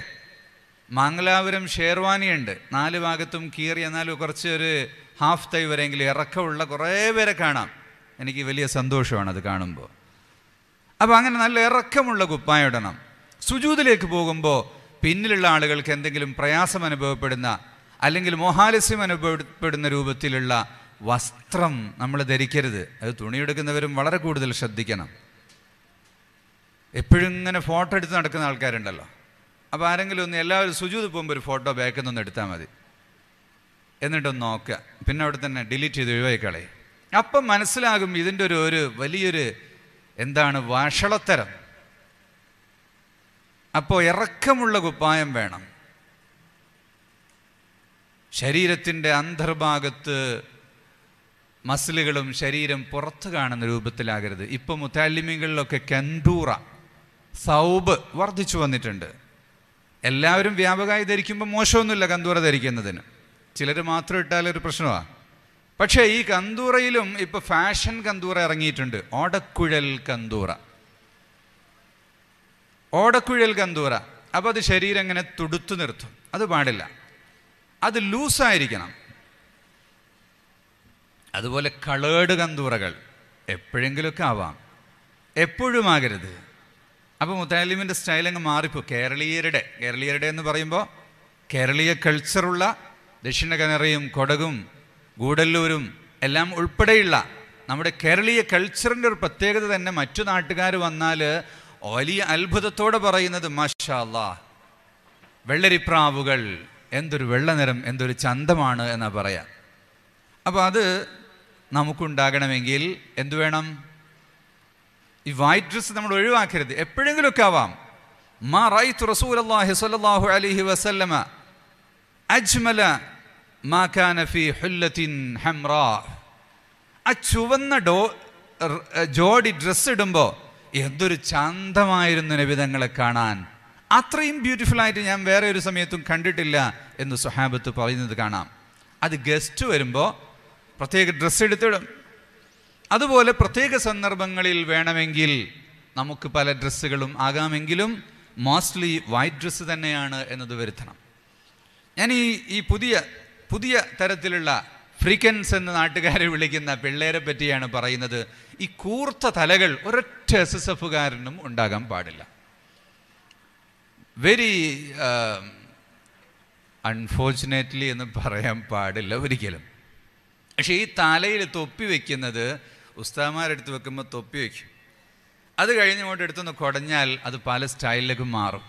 മംഗലാപുരം ഷേർവാനിയുണ്ട് നാല് ഭാഗത്തും കീറി എന്നാലും കുറച്ച് ഒരു ഹാഫ് തൈ വരെയെങ്കിലും ഇറക്കമുള്ള കുറേ പേരെ കാണാം എനിക്ക് വലിയ സന്തോഷമാണ് അത് കാണുമ്പോൾ അപ്പോൾ അങ്ങനെ നല്ല ഇറക്കമുള്ള കുപ്പായം ഇടണം സുജൂതിലേക്ക് പോകുമ്പോൾ പിന്നിലുള്ള ആളുകൾക്ക് എന്തെങ്കിലും പ്രയാസം അനുഭവപ്പെടുന്ന അല്ലെങ്കിൽ മോഹാലസ്യം അനുഭവപ്പെടുന്ന രൂപത്തിലുള്ള വസ്ത്രം നമ്മൾ ധരിക്കരുത് അത് തുണിയെടുക്കുന്നവരും വളരെ കൂടുതൽ ശ്രദ്ധിക്കണം എപ്പോഴും ഇങ്ങനെ ഫോട്ടോ എടുത്ത് നടക്കുന്ന ആൾക്കാരുണ്ടല്ലോ അപ്പോൾ ആരെങ്കിലും ഒന്ന് എല്ലാവരും സുജൂത് പോകുമ്പോൾ ഒരു ഫോട്ടോ ബാക്കിൽ നിന്ന് എടുത്താൽ മതി എന്നിട്ടൊന്ന് നോക്കുക പിന്നെ അവിടെ തന്നെ ഡിലീറ്റ് ചെയ്ത് ഒഴിവാക്കിക്കളെ അപ്പം മനസ്സിലാകും ഇതിൻ്റെ ഒരു ഒരു വലിയൊരു എന്താണ് വഷളത്തരം അപ്പോൾ ഇറക്കമുള്ള കുപ്പായം വേണം ശരീരത്തിൻ്റെ അന്തർഭാഗത്ത് മസിലുകളും ശരീരം പുറത്ത് കാണുന്ന രൂപത്തിലാകരുത് ഇപ്പം മുത്താലിമികളിലൊക്കെ കെൻഡൂറ സൗബ് വർദ്ധിച്ചു വന്നിട്ടുണ്ട് എല്ലാവരും വ്യാപകമായി ധരിക്കുമ്പോൾ മോശമൊന്നുമില്ല കന്തൂറ ധരിക്കുന്നതിന് ചിലർ മാത്രം ഇട്ടാലൊരു പ്രശ്നമാണ് പക്ഷേ ഈ കന്തൂറയിലും ഇപ്പോൾ ഫാഷൻ കന്തൂറ ഇറങ്ങിയിട്ടുണ്ട് ഓടക്കുഴൽ കന്തൂറ ഓടക്കുഴൽ കന്തൂറ അപ്പോൾ അത് ശരീരം ഇങ്ങനെ തുടുത്തു നിർത്തും അത് പാടില്ല അത് ലൂസായിരിക്കണം അതുപോലെ കളേഡ് കന്തൂറകൾ എപ്പോഴെങ്കിലുമൊക്കെ ആവാം എപ്പോഴും ആകരുത് അപ്പോൾ മുത്തലിമിൻ്റെ സ്റ്റൈൽ അങ്ങ് മാറിപ്പോ കേരളീയരുടെ കേരളീയരുടെ എന്ന് പറയുമ്പോൾ കേരളീയ കൾച്ചറുള്ള ദക്ഷിണ കനറയും കൊടകും ഗൂഡല്ലൂരും എല്ലാം ഉൾപ്പെടെയുള്ള നമ്മുടെ കേരളീയ കൾച്ചറിൻ്റെ ഒരു പ്രത്യേകത തന്നെ മറ്റു നാട്ടുകാർ വന്നാൽ വലിയ അത്ഭുതത്തോടെ പറയുന്നത് മഷാല്ല വെള്ളരിപ്രാവുകൾ എന്തൊരു വെള്ളനിറം എന്തൊരു ചന്തമാണ് എന്നാ പറയാം അപ്പോൾ അത് നമുക്കുണ്ടാകണമെങ്കിൽ എന്തു വേണം ഈ വൈറ്റ് ഡ്രസ് നമ്മൾ ഒഴിവാക്കരുത് എപ്പോഴെങ്കിലുമൊക്കെ ആവാം മാ റൈത്ത് റസൂൽ അള്ളാഹി സ്വല്ലാഹു അലഹി വസല്ലമ അജ്മല മാ കാനഫി ഹുല്ലത്തിൻ ആ ചുവന്ന ഡോ ജോഡി ഡ്രസ്സ് ഇടുമ്പോൾ എന്തൊരു ചാന്തമായിരുന്നു നബിതങ്ങളെ കാണാൻ അത്രയും ബ്യൂട്ടിഫുൾ ആയിട്ട് ഞാൻ വേറെ ഒരു സമയത്തും കണ്ടിട്ടില്ല എന്ന് സുഹാബത്ത് പറയുന്നത് കാണാം അത് ഗസ്റ്റ് വരുമ്പോൾ പ്രത്യേക ഡ്രസ്സ് എടുത്തിടും അതുപോലെ പ്രത്യേക സന്ദർഭങ്ങളിൽ വേണമെങ്കിൽ നമുക്ക് പല ഡ്രസ്സുകളും ആകാമെങ്കിലും മോസ്റ്റ്ലി വൈറ്റ് ഡ്രസ്സ് തന്നെയാണ് എന്നത് വരുത്തണം ഞാൻ ഈ ഈ പുതിയ പുതിയ തരത്തിലുള്ള ഫ്രീക്കൻസ് എന്ന് നാട്ടുകാരെ വിളിക്കുന്ന പിള്ളേരെ പറ്റിയാണ് പറയുന്നത് ഈ കൂർത്ത തലകൾ ഒരൊറ്റ എസ് എസ് എഫുകാരനും ഉണ്ടാകാൻ പാടില്ല വെരി അൺഫോർച്ചുനേറ്റ്ലി um, എന്ന് പറയാൻ പാടില്ല ഒരിക്കലും പക്ഷേ ഈ തലയിൽ തൊപ്പി വെക്കുന്നത് ഉസ്താമാരെടുത്ത് വെക്കുമ്പോൾ തൊപ്പി വയ്ക്കും അത് കഴിഞ്ഞ് കൊണ്ട് എടുത്തൊന്ന് കുടഞ്ഞാൽ അത് പല സ്റ്റൈലിലേക്ക് മാറും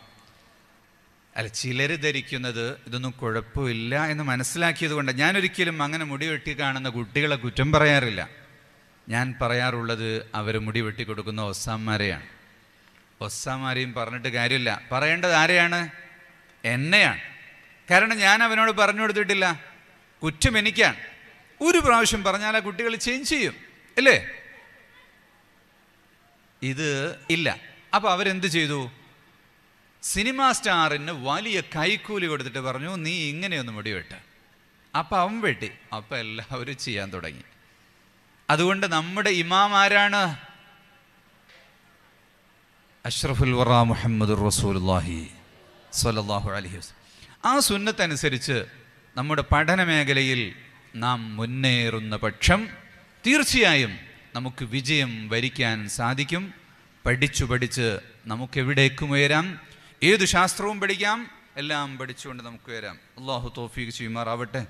അല്ല ചിലർ ധരിക്കുന്നത് ഇതൊന്നും കുഴപ്പമില്ല എന്ന് മനസ്സിലാക്കിയത് കൊണ്ട് ഞാനൊരിക്കലും അങ്ങനെ മുടി വെട്ടി കാണുന്ന കുട്ടികളെ കുറ്റം പറയാറില്ല ഞാൻ പറയാറുള്ളത് അവർ മുടി വെട്ടി കൊടുക്കുന്ന ഒസാന്മാരെയാണ് ഒസ്സാമാരെയും പറഞ്ഞിട്ട് കാര്യമില്ല പറയേണ്ടത് ആരെയാണ് എന്നെയാണ് കാരണം ഞാൻ അവനോട് പറഞ്ഞു കൊടുത്തിട്ടില്ല കുറ്റം എനിക്കാണ് ഒരു പ്രാവശ്യം പറഞ്ഞാൽ ആ കുട്ടികൾ ചേഞ്ച് ചെയ്യും അല്ലേ ഇത് ഇല്ല അപ്പോൾ അവരെന്ത് ചെയ്തു സിനിമാ സ്റ്റാറിന് വലിയ കൈക്കൂലി കൊടുത്തിട്ട് പറഞ്ഞു നീ ഇങ്ങനെയൊന്ന് മുടിവെട്ട് അപ്പൊ അവൻ വെട്ടി അപ്പൊ എല്ലാവരും ചെയ്യാൻ തുടങ്ങി അതുകൊണ്ട് നമ്മുടെ ഇമാം ആരാണ് അഷ്റഫുൽ വറ മുഹമ്മദ് റസൂലുല്ലാഹി സലല്ലാഹു അലഹി വസ്ലം ആ സുന്നത്തനുസരിച്ച് നമ്മുടെ പഠന മേഖലയിൽ നാം മുന്നേറുന്ന പക്ഷം തീർച്ചയായും നമുക്ക് വിജയം വരിക്കാൻ സാധിക്കും പഠിച്ചു പഠിച്ച് നമുക്കെവിടേക്കും ഉയരാം ഏതു ശാസ്ത്രവും പഠിക്കാം എല്ലാം പഠിച്ചുകൊണ്ട് നമുക്ക് ഉയരാം അള്ളാഹു തോഫീഖ് ചെയ്യുമാറാവട്ടെ